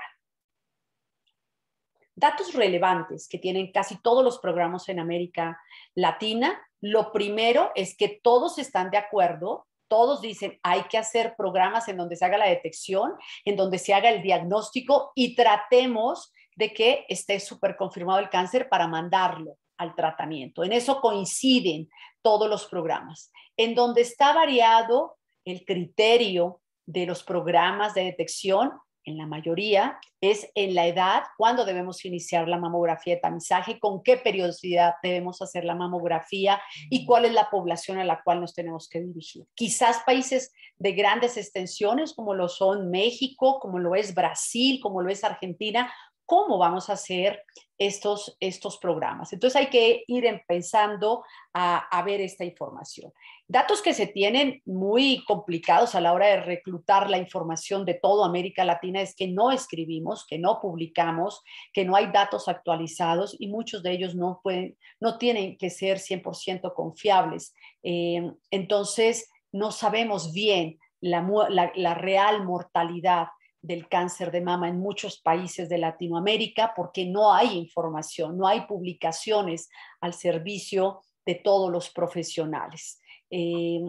Datos relevantes que tienen casi todos los programas en América Latina. Lo primero es que todos están de acuerdo todos dicen hay que hacer programas en donde se haga la detección, en donde se haga el diagnóstico y tratemos de que esté súper confirmado el cáncer para mandarlo al tratamiento. En eso coinciden todos los programas. En donde está variado el criterio de los programas de detección en la mayoría, es en la edad, cuándo debemos iniciar la mamografía de tamizaje, con qué periodicidad debemos hacer la mamografía y cuál es la población a la cual nos tenemos que dirigir. Quizás países de grandes extensiones como lo son México, como lo es Brasil, como lo es Argentina, cómo vamos a hacer estos, estos programas. Entonces hay que ir empezando a, ver esta información. Datos que se tienen muy complicados a la hora de reclutar la información de toda América Latina es que no escribimos, que no publicamos, que no hay datos actualizados y muchos de ellos no, pueden, no tienen que ser 100% confiables. Eh, entonces no sabemos bien la real mortalidad del cáncer de mama en muchos países de Latinoamérica porque no hay información, no hay publicaciones al servicio de todos los profesionales. Eh,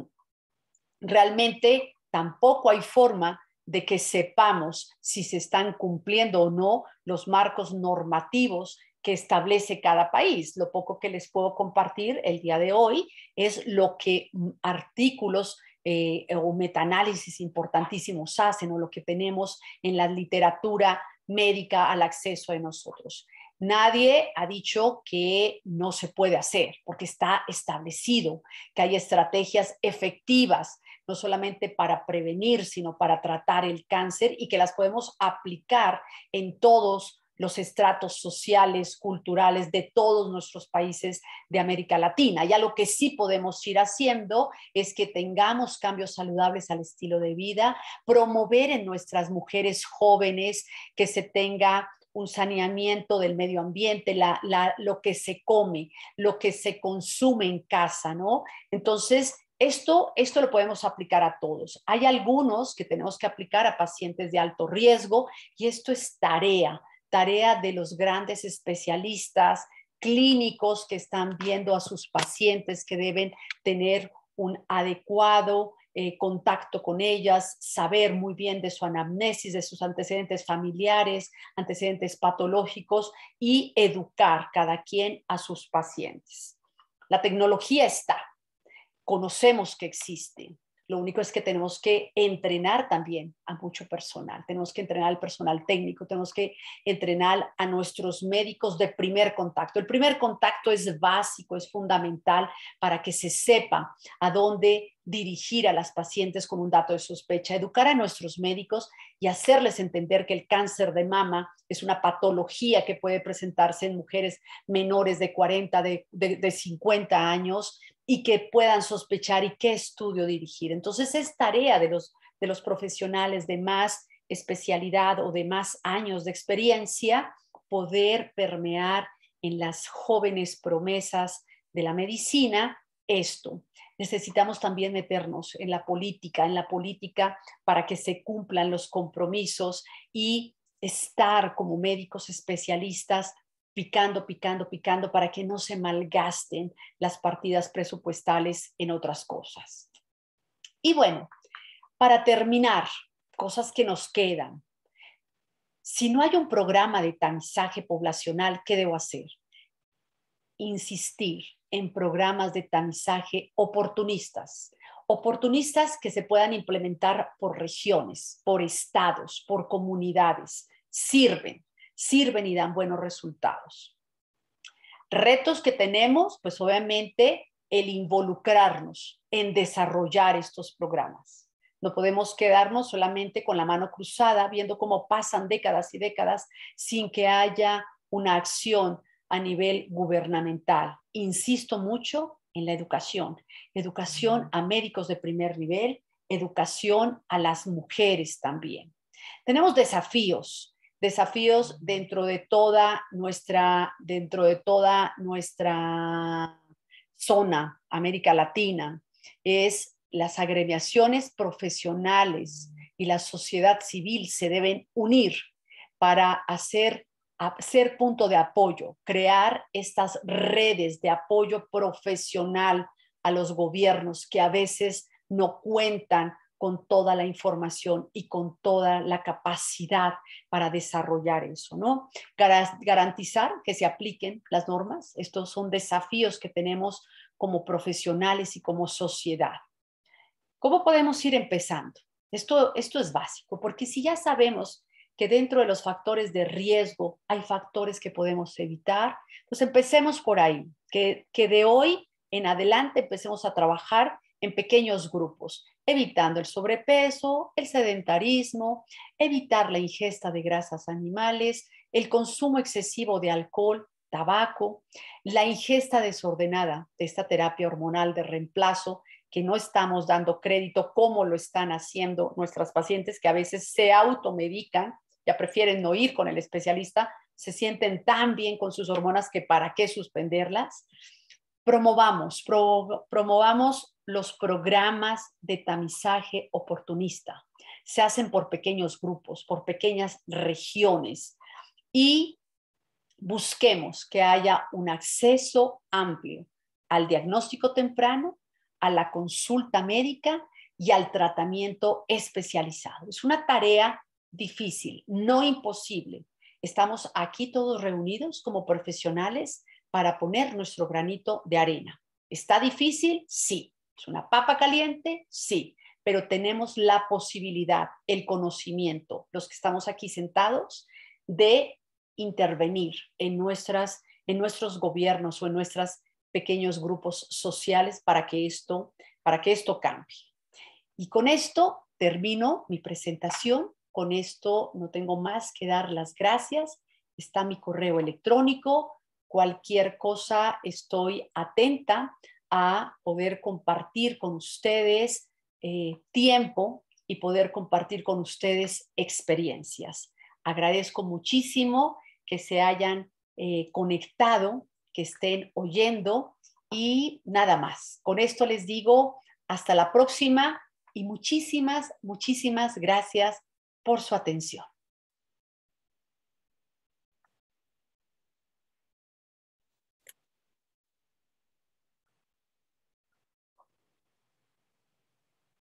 realmente tampoco hay forma de que sepamos si se están cumpliendo o no los marcos normativos que establece cada país. Lo poco que les puedo compartir el día de hoy es lo que mm, artículos o eh, eh, metaanálisis importantísimos hacen o lo que tenemos en la literatura médica al acceso de nosotros. Nadie ha dicho que no se puede hacer, porque está establecido que hay estrategias efectivas, no solamente para prevenir, sino para tratar el cáncer y que las podemos aplicar en todos los estratos sociales, culturales de todos nuestros países de América Latina. Ya lo que sí podemos ir haciendo es que tengamos cambios saludables al estilo de vida, promover en nuestras mujeres jóvenes que se tenga un saneamiento del medio ambiente, lo que se come, lo que se consume en casa, ¿no? Entonces, esto, esto lo podemos aplicar a todos. Hay algunos que tenemos que aplicar a pacientes de alto riesgo y esto es tarea tarea de los grandes especialistas clínicos que están viendo a sus pacientes que deben tener un adecuado eh, contacto con ellas, saber muy bien de su anamnesis, de sus antecedentes familiares, antecedentes patológicos y educar cada quien a sus pacientes. La tecnología está, conocemos que existe, lo único es que tenemos que entrenar también a mucho personal. Tenemos que entrenar al personal técnico, tenemos que entrenar a nuestros médicos de primer contacto. El primer contacto es básico, es fundamental para que se sepa a dónde dirigir a las pacientes con un dato de sospecha, educar a nuestros médicos y hacerles entender que el cáncer de mama es una patología que puede presentarse en mujeres menores de 40, de, 50 años y que puedan sospechar y qué estudio dirigir. Entonces es tarea de los, profesionales de más especialidad o de más años de experiencia poder permear en las jóvenes promesas de la medicina esto. Necesitamos también meternos en la política, en la política para que se cumplan los compromisos y estar como médicos especialistas picando, picando, picando para que no se malgasten las partidas presupuestales en otras cosas. Y bueno, para terminar, cosas que nos quedan. Si no hay un programa de tamizaje poblacional, ¿qué debo hacer? Insistir en programas de tamizaje oportunistas, oportunistas que se puedan implementar por regiones, por estados, por comunidades, sirven sirven y dan buenos resultados. Retos que tenemos, pues obviamente el involucrarnos en desarrollar estos programas. No podemos quedarnos solamente con la mano cruzada viendo cómo pasan décadas y décadas sin que haya una acción a nivel gubernamental. Insisto mucho en la educación, educación a médicos de primer nivel, educación a las mujeres también. Tenemos desafíos desafíos dentro de toda nuestra, dentro de toda nuestra zona, América Latina, es las agremiaciones profesionales y la sociedad civil se deben unir para hacer ser punto de apoyo, crear estas redes de apoyo profesional a los gobiernos que a veces no cuentan con toda la información y con toda la capacidad para desarrollar eso, ¿no? Garantizar que se apliquen las normas. Estos son desafíos que tenemos como profesionales y como sociedad. ¿Cómo podemos ir empezando? Esto, esto es básico, porque si ya sabemos que dentro de los factores de riesgo hay factores que podemos evitar, pues empecemos por ahí, que, que de hoy en adelante empecemos a trabajar en pequeños grupos, evitando el sobrepeso, el sedentarismo, evitar la ingesta de grasas animales, el consumo excesivo de alcohol, tabaco, la ingesta desordenada de esta terapia hormonal de reemplazo que no estamos dando crédito como lo están haciendo nuestras pacientes que a veces se automedican, ya prefieren no ir con el especialista, se sienten tan bien con sus hormonas que para qué suspenderlas promovamos, los programas de tamizaje oportunista. Se hacen por pequeños grupos, por pequeñas regiones y busquemos que haya un acceso amplio al diagnóstico temprano, a la consulta médica y al tratamiento especializado. Es una tarea difícil, no imposible. Estamos aquí todos reunidos como profesionales para poner nuestro granito de arena. ¿Está difícil? Sí. ¿Es una papa caliente? Sí. Pero tenemos la posibilidad, el conocimiento, los que estamos aquí sentados, de intervenir en, en nuestros gobiernos o en nuestros pequeños grupos sociales para que esto, para que esto cambie. Y con esto termino mi presentación. Con esto no tengo más que dar las gracias. Está mi correo electrónico Cualquier cosa estoy atenta a poder compartir con ustedes eh, tiempo y poder compartir con ustedes experiencias. Agradezco muchísimo que se hayan eh, conectado, que estén oyendo y nada más. Con esto les digo hasta la próxima y muchísimas, muchísimas gracias por su atención.